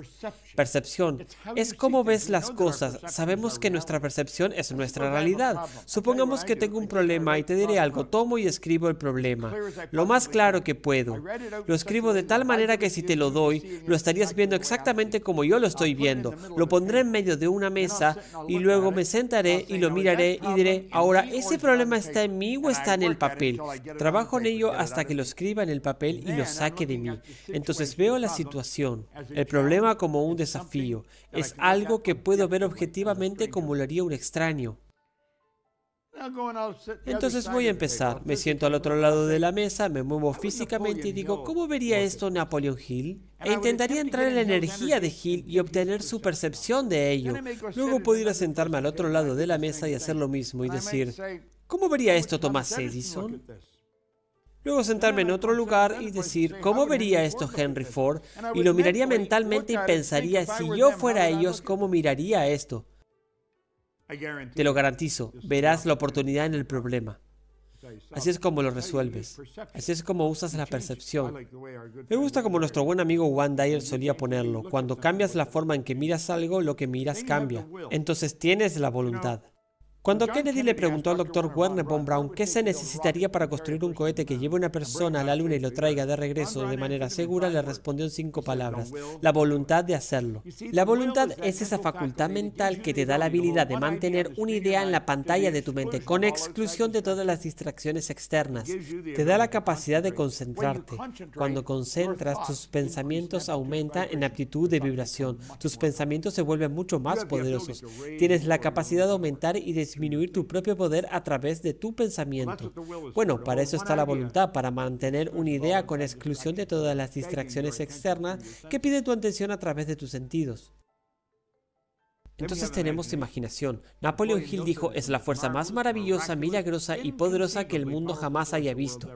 A: Percepción es cómo ves las cosas. Sabemos que nuestra percepción es nuestra realidad. Supongamos que tengo un problema y te diré algo. Tomo y escribo el problema. Lo más claro que puedo. Lo escribo de tal manera que si te lo doy, lo estarías viendo exactamente como yo lo estoy viendo. Lo pondré en medio de una mesa y luego me sentaré y lo miraré y diré, ahora ese problema está está en mí o está en el papel. Trabajo en ello hasta que lo escriba en el papel y lo saque de mí. Entonces veo la situación, el problema como un desafío. Es algo que puedo ver objetivamente como lo haría un extraño.
B: Entonces voy a
A: empezar. Me siento al otro lado de la mesa, me muevo físicamente y digo, ¿cómo vería esto Napoleon Hill? E intentaría entrar en la energía de Hill y obtener su percepción de ello. Luego pudiera sentarme al otro lado de la mesa y hacer lo mismo y decir, ¿Cómo vería esto Thomas Edison? Luego sentarme en otro lugar y decir, ¿cómo vería esto Henry Ford? Y lo miraría mentalmente y pensaría, si yo fuera ellos, ¿cómo miraría esto? Te lo garantizo, verás la oportunidad en el problema. Así es como lo resuelves. Así es como usas la percepción. Me gusta como nuestro buen amigo Juan Dyer solía ponerlo. Cuando cambias la forma en que miras algo, lo que miras cambia. Entonces tienes la voluntad. Cuando Kennedy le preguntó al doctor Werner von Braun qué se necesitaría para construir un cohete que lleve una persona a la Luna y lo traiga de regreso de manera segura, le respondió en cinco palabras, la voluntad de hacerlo. La voluntad es esa facultad mental que te da la habilidad de mantener una idea en la pantalla de tu mente, con exclusión de todas las distracciones externas. Te da la capacidad de concentrarte. Cuando concentras, tus pensamientos aumentan en aptitud de vibración. Tus pensamientos se vuelven mucho más poderosos. Tienes la capacidad de aumentar y de disminuir tu propio poder a través de tu pensamiento. Bueno, para eso está la voluntad, para mantener una idea con exclusión de todas las distracciones externas que piden tu atención a través de tus sentidos. Entonces tenemos imaginación. Napoleón Hill dijo, es la fuerza más maravillosa, milagrosa y poderosa que el mundo jamás haya visto.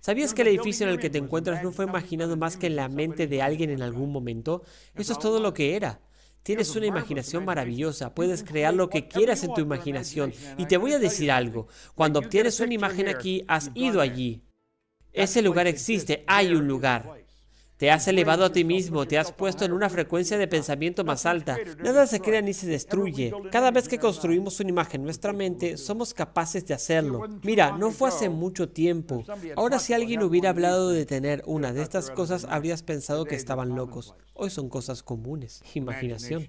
A: ¿Sabías que el edificio en el que te encuentras no fue imaginado más que en la mente de alguien en algún momento? Eso es todo lo que era. Tienes una imaginación maravillosa, puedes crear lo que quieras en tu imaginación. Y te voy a decir algo, cuando obtienes una imagen aquí, has ido allí. Ese lugar existe, hay un lugar. Te has elevado a ti mismo, te has puesto en una frecuencia de pensamiento más alta. Nada se crea ni se destruye. Cada vez que construimos una imagen en nuestra mente, somos capaces de hacerlo. Mira, no fue hace mucho tiempo. Ahora si alguien hubiera hablado de tener una de estas cosas, habrías pensado que estaban locos. Hoy son cosas comunes. Imaginación.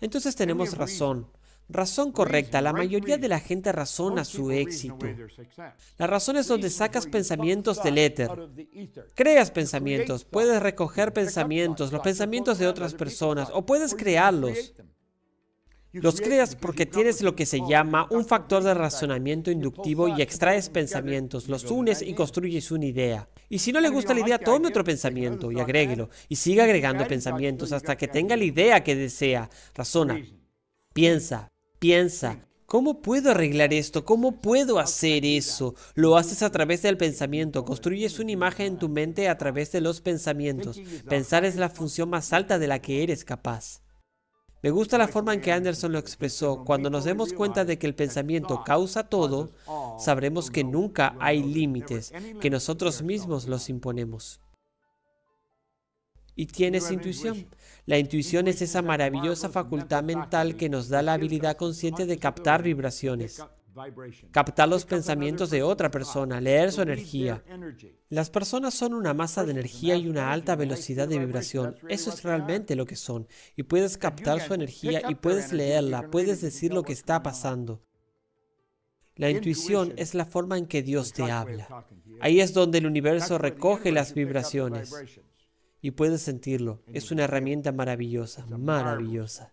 A: Entonces tenemos razón. Razón correcta. La mayoría de la gente razona su éxito. La razón es donde sacas pensamientos del éter. Creas pensamientos. Puedes recoger pensamientos, los pensamientos de otras personas, o puedes crearlos. Los creas porque tienes lo que se llama un factor de razonamiento inductivo y extraes pensamientos, los unes y construyes una idea. Y si no le gusta la idea, tome otro pensamiento y agréguelo. Y siga agregando pensamientos hasta que tenga la idea que desea. Razona. Piensa. Piensa, ¿Cómo puedo arreglar esto? ¿Cómo puedo hacer eso? Lo haces a través del pensamiento. Construyes una imagen en tu mente a través de los pensamientos. Pensar es la función más alta de la que eres capaz. Me gusta la forma en que Anderson lo expresó. Cuando nos demos cuenta de que el pensamiento causa todo, sabremos que nunca hay límites, que nosotros mismos los imponemos. Y tienes intuición. La intuición es esa maravillosa facultad mental que nos da la habilidad consciente de captar vibraciones, captar los pensamientos de otra persona, leer su energía. Las personas son una masa de energía y una alta velocidad de vibración. Eso es realmente lo que son. Y puedes captar su energía y puedes leerla, puedes decir lo que está pasando. La intuición es la forma en que Dios te habla. Ahí es donde el universo recoge las vibraciones y puedes sentirlo. Es una herramienta maravillosa, maravillosa.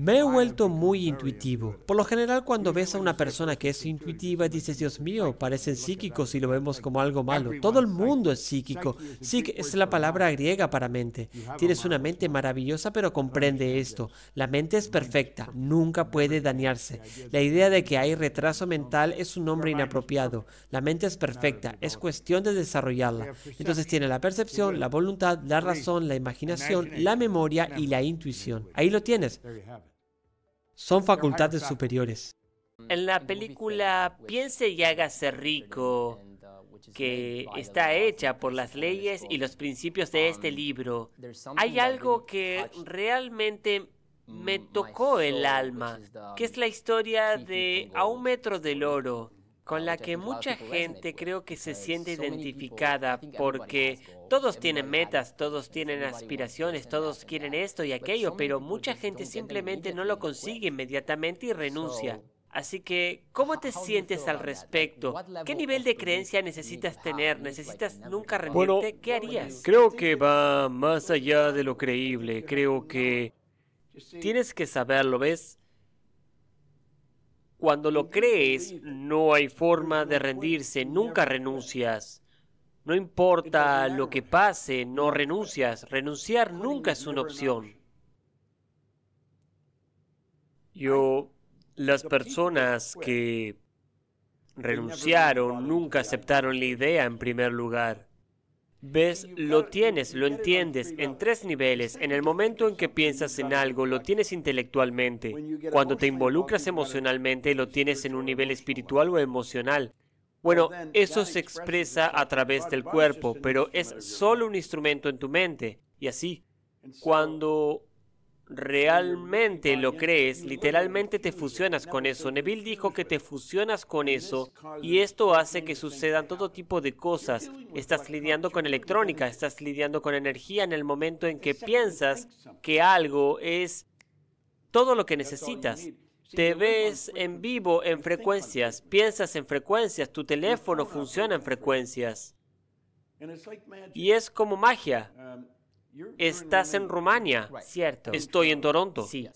A: Me he vuelto muy intuitivo. Por lo general, cuando ves a una persona que es intuitiva, dices, Dios mío, parecen psíquicos y lo vemos como algo malo. Todo el mundo es psíquico. sí, es la palabra griega para mente. Tienes una mente maravillosa, pero comprende esto. La mente es perfecta, nunca puede dañarse. La idea de que hay retraso mental es un nombre inapropiado. La mente es perfecta, es cuestión de desarrollarla. Entonces tiene la percepción, la voluntad, la razón, la imaginación, la memoria y la intuición. Ahí lo tienes. Son facultades superiores. En la película Piense y hágase rico, que está hecha por las leyes y los principios de este libro, hay algo que realmente me tocó el alma, que es la historia de A un metro del oro, con la que mucha gente creo que se eh, siente identificada porque todos tienen metas, todos tienen aspiraciones, todos quieren esto y aquello, pero mucha gente simplemente no lo consigue inmediatamente y renuncia. Así que, ¿cómo te sientes al respecto? ¿Qué nivel de creencia necesitas tener? ¿Necesitas nunca renunciar? ¿Qué harías? Creo que va más allá de lo creíble. Creo que tienes que saberlo, ¿ves? Cuando lo crees, no hay forma de rendirse, nunca renuncias. No importa lo que pase, no renuncias. Renunciar nunca es una opción. Yo, las personas que renunciaron nunca aceptaron la idea en primer lugar ves, lo tienes, lo entiendes en tres niveles. En el momento en que piensas en algo, lo tienes intelectualmente. Cuando te involucras emocionalmente, lo tienes en un nivel espiritual o emocional. Bueno, eso se expresa a través del cuerpo, pero es solo un instrumento en tu mente. Y así, cuando realmente lo crees, literalmente te fusionas con eso. Neville dijo que te fusionas con eso y esto hace que sucedan todo tipo de cosas. Estás lidiando con electrónica, estás lidiando con energía en el momento en que piensas que algo es todo lo que necesitas. Te ves en vivo en frecuencias, piensas en frecuencias, tu teléfono funciona en frecuencias. Y es como magia. Um, Estás en Rumania, ¿cierto? Estoy en Toronto. Sí.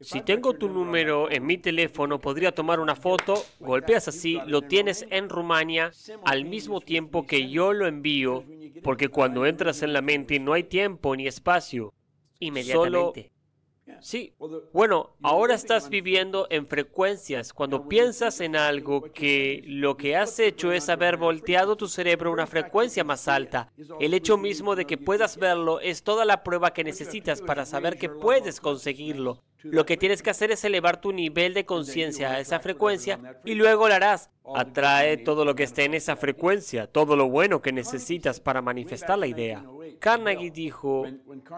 A: Si tengo tu número en mi teléfono, podría tomar una foto, golpeas así, lo tienes en Rumania al mismo tiempo que yo lo envío, porque cuando entras en la mente no hay tiempo ni espacio, inmediatamente. Sí, bueno, ahora estás viviendo en frecuencias. Cuando piensas en algo que lo que has hecho es haber volteado tu cerebro a una frecuencia más alta, el hecho mismo de que puedas verlo es toda la prueba que necesitas para saber que puedes conseguirlo. Lo que tienes que hacer es elevar tu nivel de conciencia a esa frecuencia y luego lo harás. Atrae todo lo que esté en esa frecuencia, todo lo bueno que necesitas para manifestar la idea. Carnegie dijo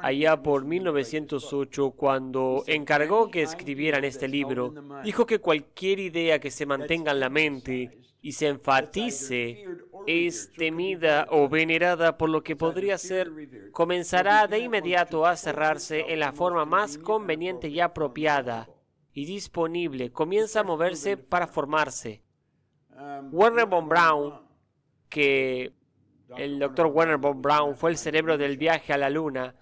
A: allá por 1908 cuando encargó que escribieran este libro, dijo que cualquier idea que se mantenga en la mente y se enfatice es temida o venerada por lo que podría ser, comenzará de inmediato a cerrarse en la forma más conveniente y apropiada y disponible. Comienza a moverse para formarse. Um, Werner von Braun, que el doctor Werner von Braun fue el cerebro del viaje a la Luna,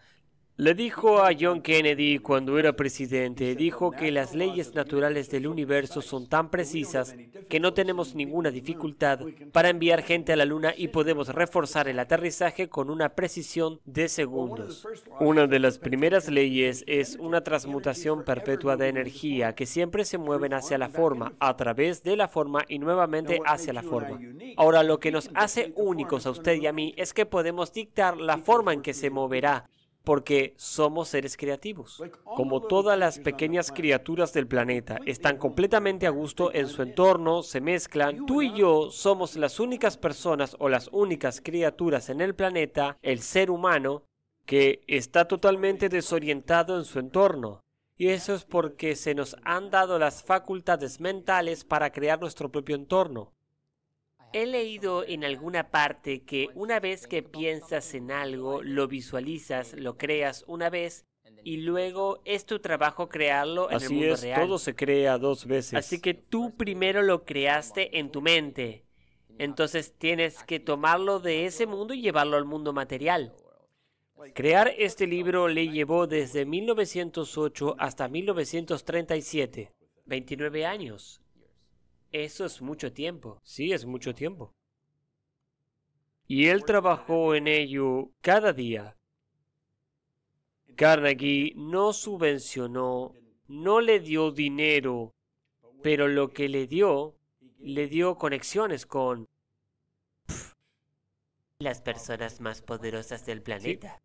A: le dijo a John Kennedy cuando era presidente, dijo que las leyes naturales del universo son tan precisas que no tenemos ninguna dificultad para enviar gente a la Luna y podemos reforzar el aterrizaje con una precisión de segundos. Una de las primeras leyes es una transmutación perpetua de energía que siempre se mueven hacia la forma, a través de la forma y nuevamente hacia la forma. Ahora, lo que nos hace únicos a usted y a mí es que podemos dictar la forma en que se moverá porque somos seres creativos. Como todas las pequeñas criaturas del planeta están completamente a gusto en su entorno, se mezclan, tú y yo somos las únicas personas o las únicas criaturas en el planeta, el ser humano, que está totalmente desorientado en su entorno. Y eso es porque se nos han dado las facultades mentales para crear nuestro propio entorno. He leído en alguna parte que una vez que piensas en algo, lo visualizas, lo creas una vez y luego es tu trabajo crearlo en el mundo es, Todo se crea dos veces. Así que tú primero lo creaste en tu mente. Entonces tienes que tomarlo de ese mundo y llevarlo al mundo material. Crear este libro le llevó desde 1908 hasta 1937, 29 años. Eso es mucho tiempo. Sí, es mucho tiempo. Y él trabajó en ello cada día. Carnegie no subvencionó, no le dio dinero, pero lo que le dio, le dio conexiones con las personas más poderosas del planeta.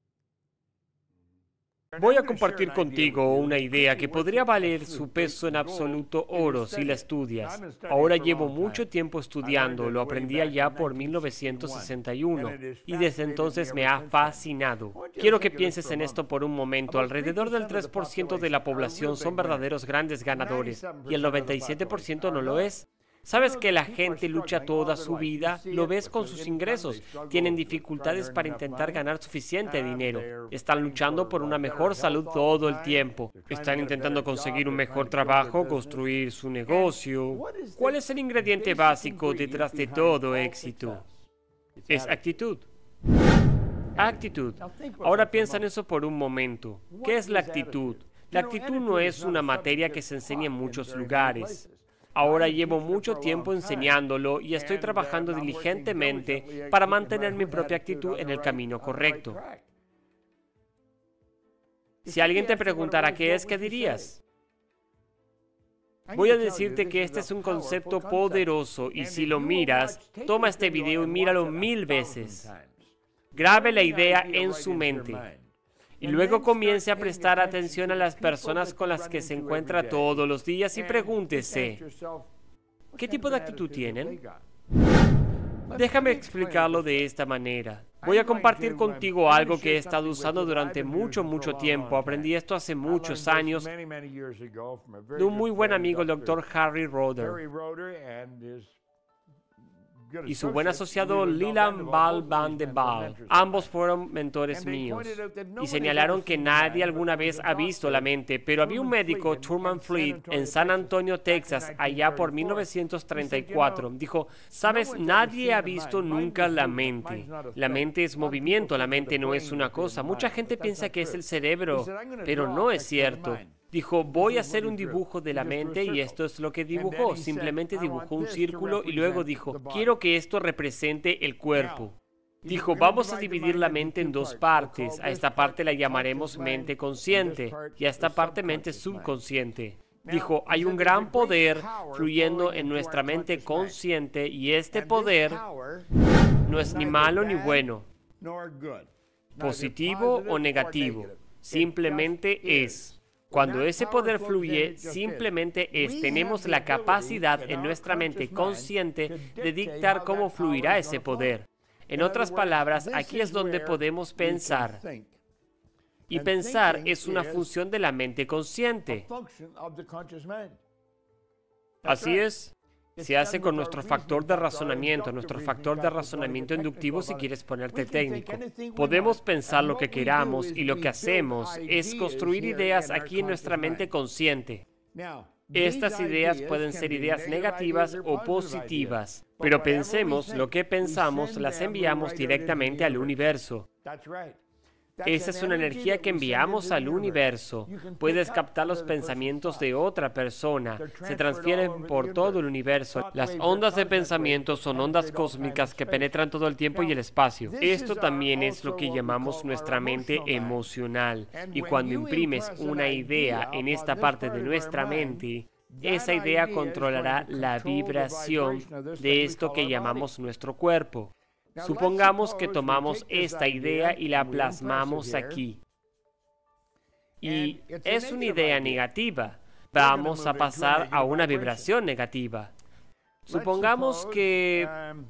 B: Voy a compartir
A: contigo una idea que podría valer su peso en absoluto oro si la estudias. Ahora llevo mucho tiempo estudiando, lo aprendí allá por 1961 y desde entonces me ha fascinado. Quiero que pienses en esto por un momento. Alrededor del 3% de la población son verdaderos grandes ganadores y el 97% no lo es. Sabes que la gente lucha toda su vida, lo ves con sus ingresos, tienen dificultades para intentar ganar suficiente dinero, están luchando por una mejor salud todo el tiempo, están intentando conseguir un mejor trabajo, construir su negocio. ¿Cuál es el ingrediente básico detrás de todo éxito? Es actitud. Actitud. Ahora piensa en eso por un momento. ¿Qué es la actitud? La actitud no es una materia que se enseña en muchos lugares. Ahora llevo mucho tiempo enseñándolo y estoy trabajando diligentemente para mantener mi propia actitud en el camino correcto. Si alguien te este preguntara qué es, ¿qué dirías? Voy a decirte que este es un concepto poderoso y si lo miras, toma este video y míralo mil veces. Grabe la idea en su mente y luego comience a prestar atención a las personas con las que se encuentra todos los días y pregúntese, ¿qué tipo de actitud tienen? Déjame explicarlo de esta manera. Voy a compartir contigo algo que he estado usando durante mucho, mucho tiempo. Aprendí esto hace muchos años
B: de un muy buen amigo, el doctor Harry Roder y su buen asociado
A: Lilan Val Van de Baal. Ambos fueron mentores míos y señalaron que nadie alguna vez ha visto la mente, pero había un médico, Truman Fleet, en San Antonio, Texas, allá por 1934. Dijo, sabes, nadie ha visto nunca la mente. La mente es movimiento, la mente no es una cosa. Mucha gente piensa que es el cerebro, pero no es cierto. Dijo, voy a hacer un dibujo de la mente y esto es lo que dibujó. Simplemente dibujó un círculo y luego dijo, quiero que esto represente el cuerpo. Dijo, vamos a dividir la mente en dos partes. A esta parte la llamaremos mente consciente y a esta parte mente subconsciente. Dijo, hay un gran poder fluyendo en nuestra mente consciente y este poder no es ni malo ni bueno, positivo o negativo, simplemente es. Cuando ese poder fluye, simplemente es, tenemos la capacidad en nuestra mente consciente de dictar cómo fluirá ese poder. En otras palabras, aquí es donde podemos pensar.
B: Y pensar es una función
A: de la mente consciente.
B: Así es.
A: Se hace con nuestro factor de razonamiento, nuestro factor de razonamiento inductivo si quieres pues ponerte técnico. Este Podemos pensar lo que queramos y lo que hacemos es construir ideas aquí en nuestra mente consciente. Estas ideas pueden ser ideas negativas o positivas, pero pensemos lo que pensamos, las enviamos directamente al universo. Esa es una energía que enviamos al universo. Puedes captar los pensamientos de otra persona. Se transfieren por todo el universo. Las ondas de pensamiento son ondas cósmicas que penetran todo el tiempo y el espacio. Esto también es lo que llamamos nuestra mente emocional. Y cuando imprimes una idea en esta parte de nuestra mente, esa idea controlará la vibración de esto que llamamos nuestro cuerpo. Supongamos que tomamos esta idea y la plasmamos aquí. Y es una idea negativa. Vamos a pasar a una vibración negativa. Supongamos que um,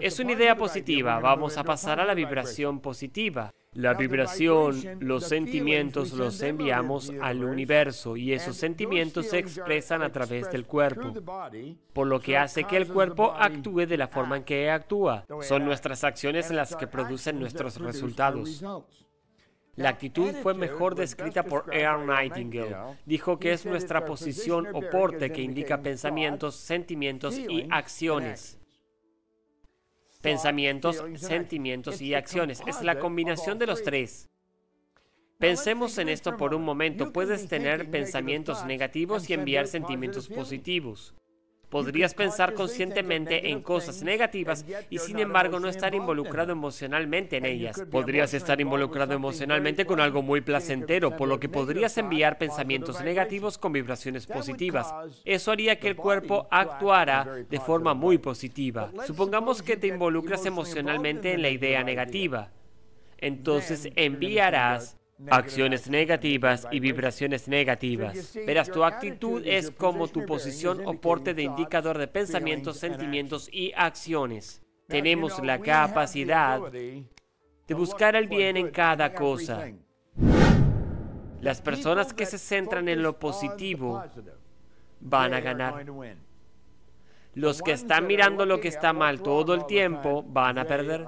A: es una idea positiva, vamos a pasar a la vibración positiva. La vibración, los sentimientos los enviamos al universo y esos sentimientos se expresan a través del cuerpo, por lo que hace que el cuerpo actúe de la forma en que actúa. Son nuestras acciones las que producen nuestros resultados. La actitud fue mejor descrita por Earl Nightingale. Dijo que es nuestra posición o porte que indica pensamientos, sentimientos y acciones
B: pensamientos, sentimientos y este acciones. Es la combinación de los
A: tres. Pensemos en esto por un momento. Puedes tener pensamientos negativos y enviar sentimientos positivos. Podrías pensar conscientemente en cosas negativas y sin embargo no estar involucrado emocionalmente en ellas. Podrías estar involucrado emocionalmente con algo muy placentero, por lo que podrías enviar pensamientos negativos con vibraciones positivas. Eso haría que el cuerpo actuara de forma muy positiva. Supongamos que te involucras emocionalmente en la idea negativa. Entonces enviarás acciones negativas y vibraciones negativas. Verás, tu actitud es como tu posición o porte de indicador de pensamientos, sentimientos y acciones. Tenemos la capacidad de buscar el bien en cada cosa. Las personas que se centran en lo positivo van a ganar. Los que están mirando lo que está mal todo el tiempo van a perder.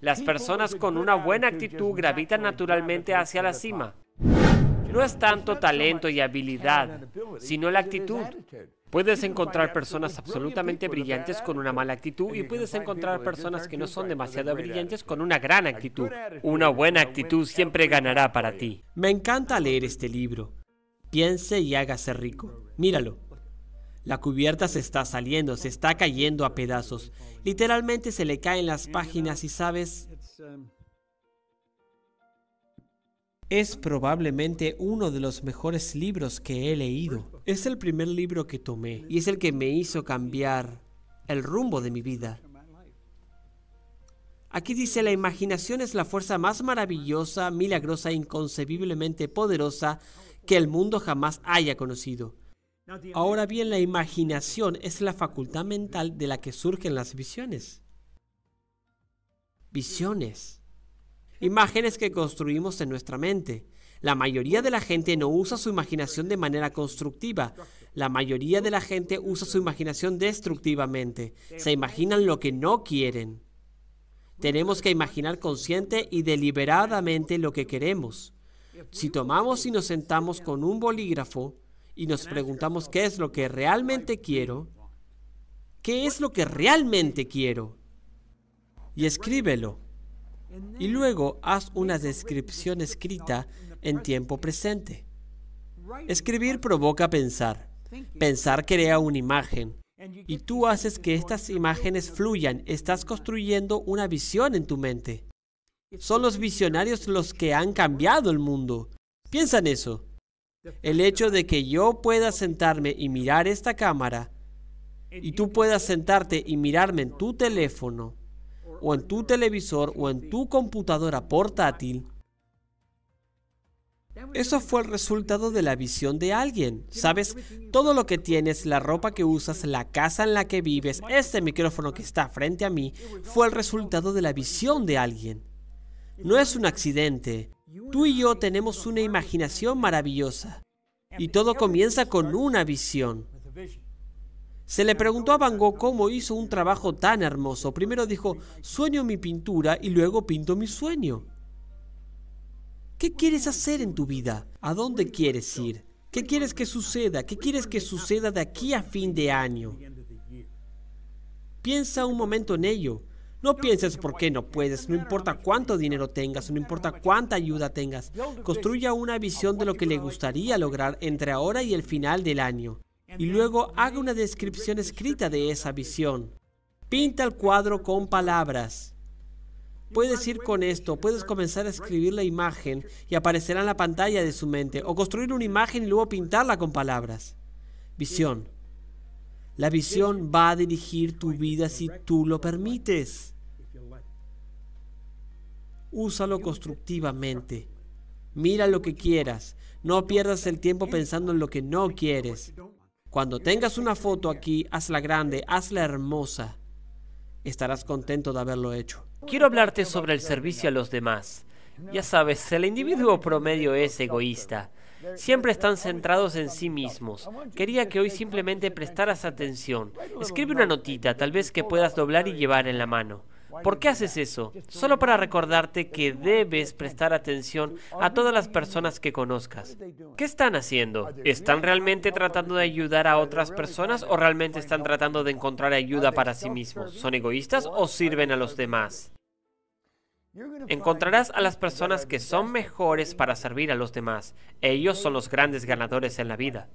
A: Las personas con una buena actitud gravitan naturalmente hacia la cima. No es tanto talento y habilidad, sino la actitud. Puedes encontrar personas absolutamente brillantes con una mala actitud y puedes encontrar personas que no son demasiado brillantes con una gran actitud. Una buena actitud siempre ganará para ti. Me encanta leer este libro. Piense y hágase rico. Míralo. La cubierta se está saliendo, se está cayendo a pedazos. Literalmente se le caen las páginas y sabes, es probablemente uno de los mejores libros que he leído. Es el primer libro que tomé y es el que me hizo cambiar el rumbo de mi vida. Aquí dice, la imaginación es la fuerza más maravillosa, milagrosa, inconcebiblemente poderosa que el mundo jamás haya conocido. Ahora bien, la imaginación es la facultad mental de la que surgen las visiones. Visiones. Imágenes que construimos en nuestra mente. La mayoría de la gente no usa su imaginación de manera constructiva. La mayoría de la gente usa su imaginación destructivamente. Se imaginan lo que no quieren. Tenemos que imaginar consciente y deliberadamente lo que queremos. Si tomamos y nos sentamos con un bolígrafo, y nos preguntamos qué es lo que realmente quiero, qué es lo que realmente quiero, y escríbelo. Y luego haz una descripción escrita en tiempo presente. Escribir provoca pensar. Pensar crea una imagen. Y tú haces que estas imágenes fluyan. Estás construyendo una visión en tu mente. Son los visionarios los que han cambiado el mundo. Piensa en eso. El hecho de que yo pueda sentarme y mirar esta cámara y tú puedas sentarte y mirarme en tu teléfono o en tu televisor o en tu computadora portátil, eso fue el resultado de la visión de alguien. Sabes, todo lo que tienes, la ropa que usas, la casa en la que vives, este micrófono que está frente a mí, fue el resultado de la visión de alguien. No es un accidente. Tú y yo tenemos una imaginación maravillosa y todo comienza con una visión. Se le preguntó a Van Gogh cómo hizo un trabajo tan hermoso. Primero dijo, sueño mi pintura y luego pinto mi sueño. ¿Qué quieres hacer en tu vida? ¿A dónde quieres ir? ¿Qué quieres que suceda? ¿Qué quieres que suceda de aquí a fin de año? Piensa un momento en ello. No pienses por qué no puedes, no importa cuánto dinero tengas, no importa cuánta ayuda tengas. Construya una visión de lo que le gustaría lograr entre ahora y el final del año. Y luego haga una descripción escrita de esa visión. Pinta el cuadro con palabras. Puedes ir con esto, puedes comenzar a escribir la imagen y aparecerá en la pantalla de su mente, o construir una imagen y luego pintarla con palabras. Visión. La visión va a dirigir tu vida si tú lo permites. Úsalo constructivamente. Mira lo que quieras. No pierdas el tiempo pensando en lo que no quieres. Cuando tengas una foto aquí, hazla grande, hazla hermosa. Estarás contento de haberlo hecho. Quiero hablarte sobre el servicio a los demás. Ya sabes, el individuo promedio es egoísta. Siempre están centrados en sí mismos. Quería que hoy simplemente prestaras atención. Escribe una notita, tal vez que puedas doblar y llevar en la mano. ¿Por qué haces eso? Solo para recordarte que debes prestar atención a todas las personas que conozcas. ¿Qué están haciendo? ¿Están realmente tratando de ayudar a otras personas o realmente están tratando de encontrar ayuda para sí mismos? ¿Son egoístas o sirven a los demás? Encontrarás a las personas que son mejores para servir a los demás. Ellos son los grandes ganadores en la vida.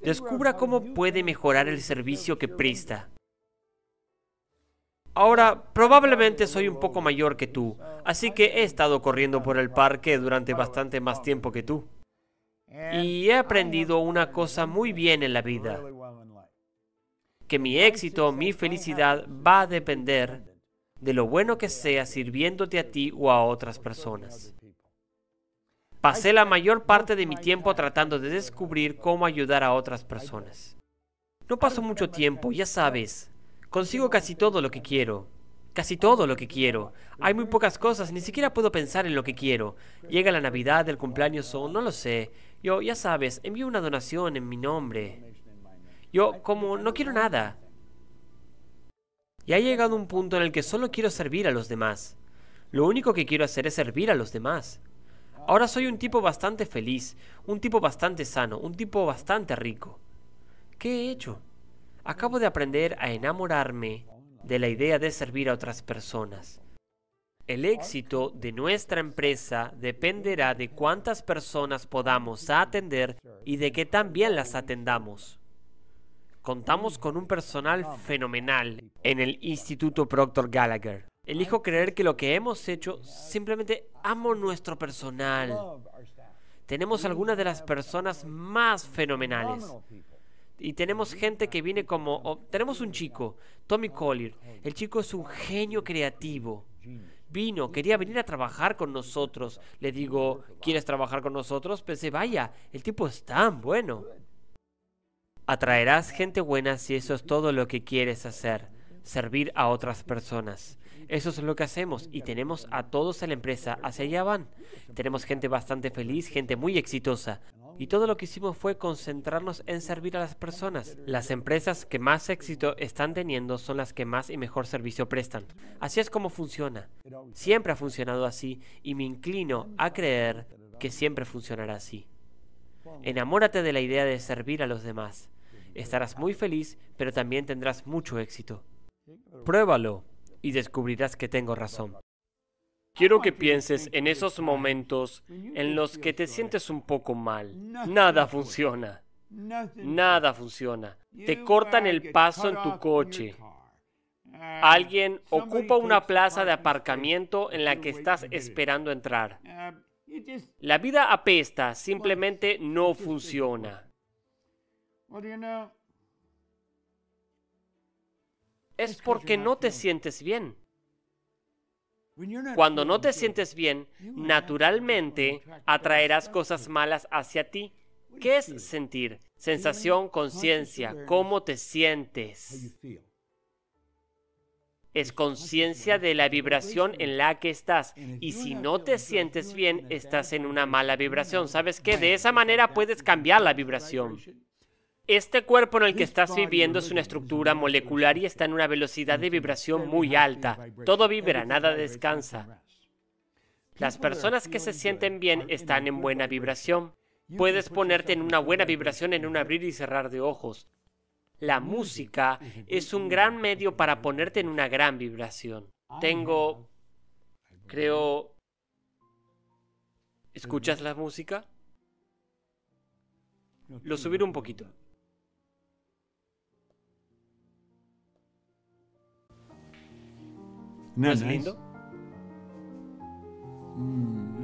A: Descubra cómo puede mejorar el servicio que presta. Ahora, probablemente soy un poco mayor que tú, uh, así que he estado corriendo por el parque durante bastante más tiempo que tú. Y he aprendido una cosa muy bien en la vida, que mi éxito, mi felicidad va a depender de lo bueno que sea sirviéndote a ti o a otras personas. Pasé la mayor parte de mi tiempo tratando de descubrir cómo ayudar a otras personas. No paso mucho tiempo, ya sabes. Consigo casi todo lo que quiero. Casi todo lo que quiero. Hay muy pocas cosas, ni siquiera puedo pensar en lo que quiero. Llega la Navidad, el cumpleaños o no lo sé. Yo, ya sabes, envío una donación en mi nombre. Yo, como, no quiero nada. Y ha llegado un punto en el que solo quiero servir a los demás. Lo único que quiero hacer es servir a los demás. Ahora soy un tipo bastante feliz, un tipo bastante sano, un tipo bastante rico. ¿Qué he hecho? Acabo de aprender a enamorarme de la idea de servir a otras personas. El éxito de nuestra empresa dependerá de cuántas personas podamos atender y de que también las atendamos. Contamos con un personal fenomenal en el Instituto Proctor Gallagher. Elijo creer que lo que hemos hecho, simplemente amo nuestro personal. Tenemos algunas de las personas más fenomenales. Y tenemos gente que viene como... tenemos un chico, Tommy Collier. El chico es un genio creativo. Vino, quería venir a trabajar con nosotros. Le digo, ¿quieres trabajar con nosotros? Pensé, vaya, el tipo es tan bueno. Atraerás gente buena si eso es todo lo que quieres hacer, servir a otras personas. Eso es lo que hacemos y tenemos a todos en la empresa, hacia allá van. Tenemos gente bastante feliz, gente muy exitosa. Y todo lo que hicimos fue concentrarnos en servir a las personas. Las empresas que más éxito están teniendo son las que más y mejor servicio prestan. Así es como funciona. Siempre ha funcionado así y me inclino a creer que siempre funcionará así. Enamórate de la idea de servir a los demás. Estarás muy feliz, pero también tendrás mucho éxito. Pruébalo y descubrirás que tengo razón. Quiero que pienses en esos momentos en los que te sientes un poco mal. Nada funciona. Nada funciona. Te cortan el paso en tu coche. Alguien ocupa una plaza de aparcamiento en la que estás esperando entrar. La vida apesta, simplemente no funciona. Es porque no te sientes bien. Cuando no te sientes bien, naturalmente atraerás cosas malas hacia ti. ¿Qué es sentir? Sensación, conciencia, cómo te sientes es conciencia de la vibración en la que estás. Y si no te sientes bien, estás en una mala vibración. ¿Sabes qué? De esa manera puedes cambiar la vibración. Este cuerpo en el que estás viviendo es una estructura molecular y está en una velocidad de vibración muy alta. Todo vibra, nada descansa. Las personas que se sienten bien están en buena vibración. Puedes ponerte en una buena vibración en un abrir y cerrar de ojos. La música es un gran medio para ponerte en una gran vibración. Ah. Tengo, creo... ¿Escuchas la música? Lo subiré un poquito.
B: ¿No es lindo? Mm.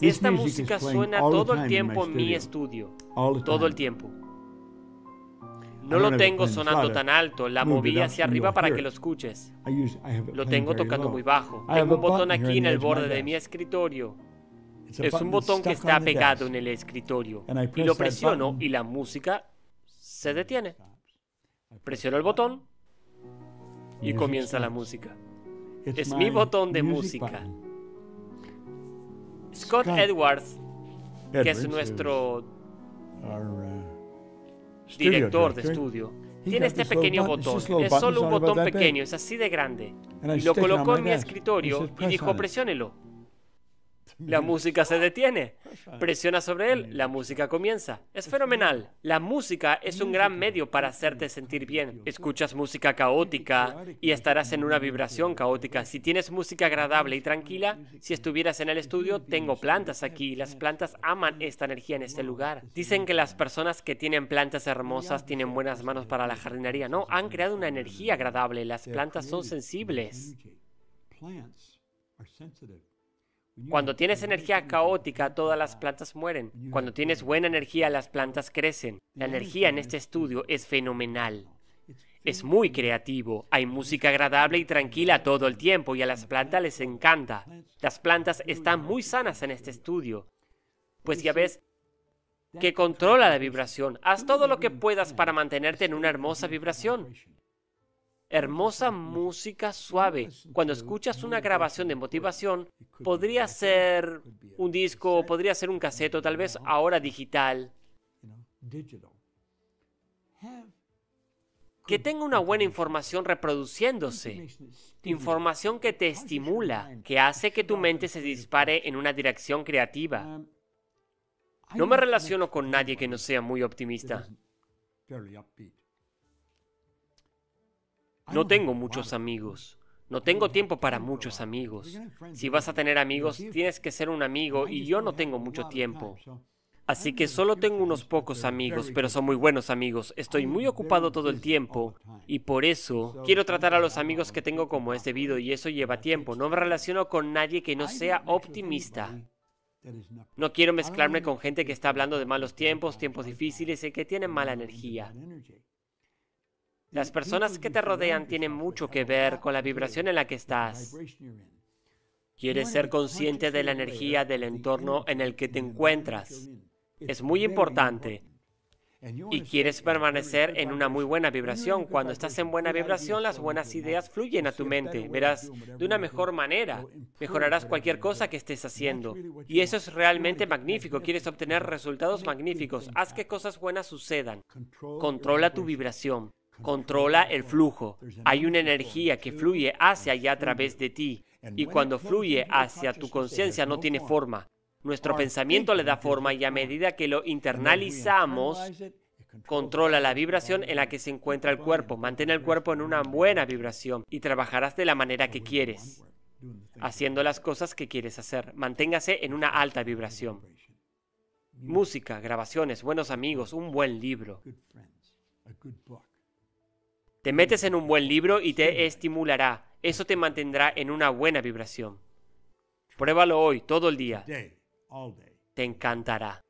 B: Esta música suena todo el tiempo en mi estudio. Todo el tiempo. No lo tengo sonando tan alto, la moví hacia arriba para que lo escuches. Lo tengo tocando muy bajo. Tengo un botón aquí en el borde de
A: mi escritorio. Es un botón que está pegado en el escritorio. Y lo presiono y la música se detiene. Presiono el botón y comienza la música. Es mi botón de música. Scott, Edwards, que es nuestro eh, uh, director de estudio, tiene este pequeño botón. Es solo un botón pequeño, es así de grande. Y lo colocó en mi escritorio y dijo, presiónelo la música se detiene. Presiona sobre él, la música comienza. Es fenomenal. La música es un gran medio para hacerte sentir bien. Escuchas música caótica y estarás en una vibración caótica. Si tienes música agradable y tranquila, si estuvieras en el estudio, tengo plantas aquí. Las plantas aman esta energía en este lugar. Dicen que las personas que tienen plantas hermosas tienen buenas manos para la jardinería. No, han creado una energía agradable. Las plantas son sensibles. Cuando tienes energía caótica, todas las plantas mueren. Cuando tienes buena energía, las plantas crecen. La energía en este estudio es fenomenal. Es muy creativo, hay música agradable y tranquila todo el tiempo y a las plantas les encanta. Las plantas están muy sanas en este estudio. Pues ya ves, que controla la vibración. Haz todo lo que puedas para mantenerte en una hermosa vibración hermosa música suave. Cuando escuchas una grabación de motivación, podría ser un disco, podría ser un casete, tal vez ahora digital. Que tenga una buena información reproduciéndose. Información que te estimula, que hace que tu mente se dispare en una dirección creativa. No me relaciono con nadie que no sea muy optimista. No tengo muchos amigos. No tengo tiempo para muchos amigos. Si vas a tener amigos, tienes que ser un amigo y yo no tengo mucho tiempo. Así que solo tengo unos pocos amigos, pero son muy buenos amigos. Estoy muy ocupado todo el tiempo y por eso quiero tratar a los amigos que tengo como es debido y eso lleva tiempo. No me relaciono con nadie que no sea optimista. No quiero mezclarme con gente que está hablando de malos tiempos, tiempos difíciles y que tienen mala energía. Las personas que te rodean tienen mucho que ver con la vibración en la que estás. Quieres ser consciente de la energía del entorno en el que te encuentras. Es muy importante. Y quieres permanecer en una muy buena vibración. Cuando estás en buena vibración, las buenas ideas fluyen a tu mente. Verás de una mejor manera. Mejorarás cualquier cosa que estés haciendo. Y eso es realmente magnífico. Quieres obtener resultados magníficos. Haz que cosas buenas sucedan. Controla tu vibración controla el flujo. Hay una energía que fluye hacia y a través de ti. Y cuando fluye hacia tu conciencia no tiene forma. Nuestro pensamiento le da forma y a medida que lo internalizamos, Controla la vibración en la que se encuentra el cuerpo. Mantén el cuerpo en una buena vibración y trabajarás de la manera que quieres, haciendo las cosas que quieres hacer. Manténgase en una alta vibración. Música, grabaciones, buenos amigos, un buen libro. Te metes en un buen libro y te estimulará. Eso te mantendrá en una buena vibración. Pruébalo hoy, todo el día.
B: Te
A: encantará.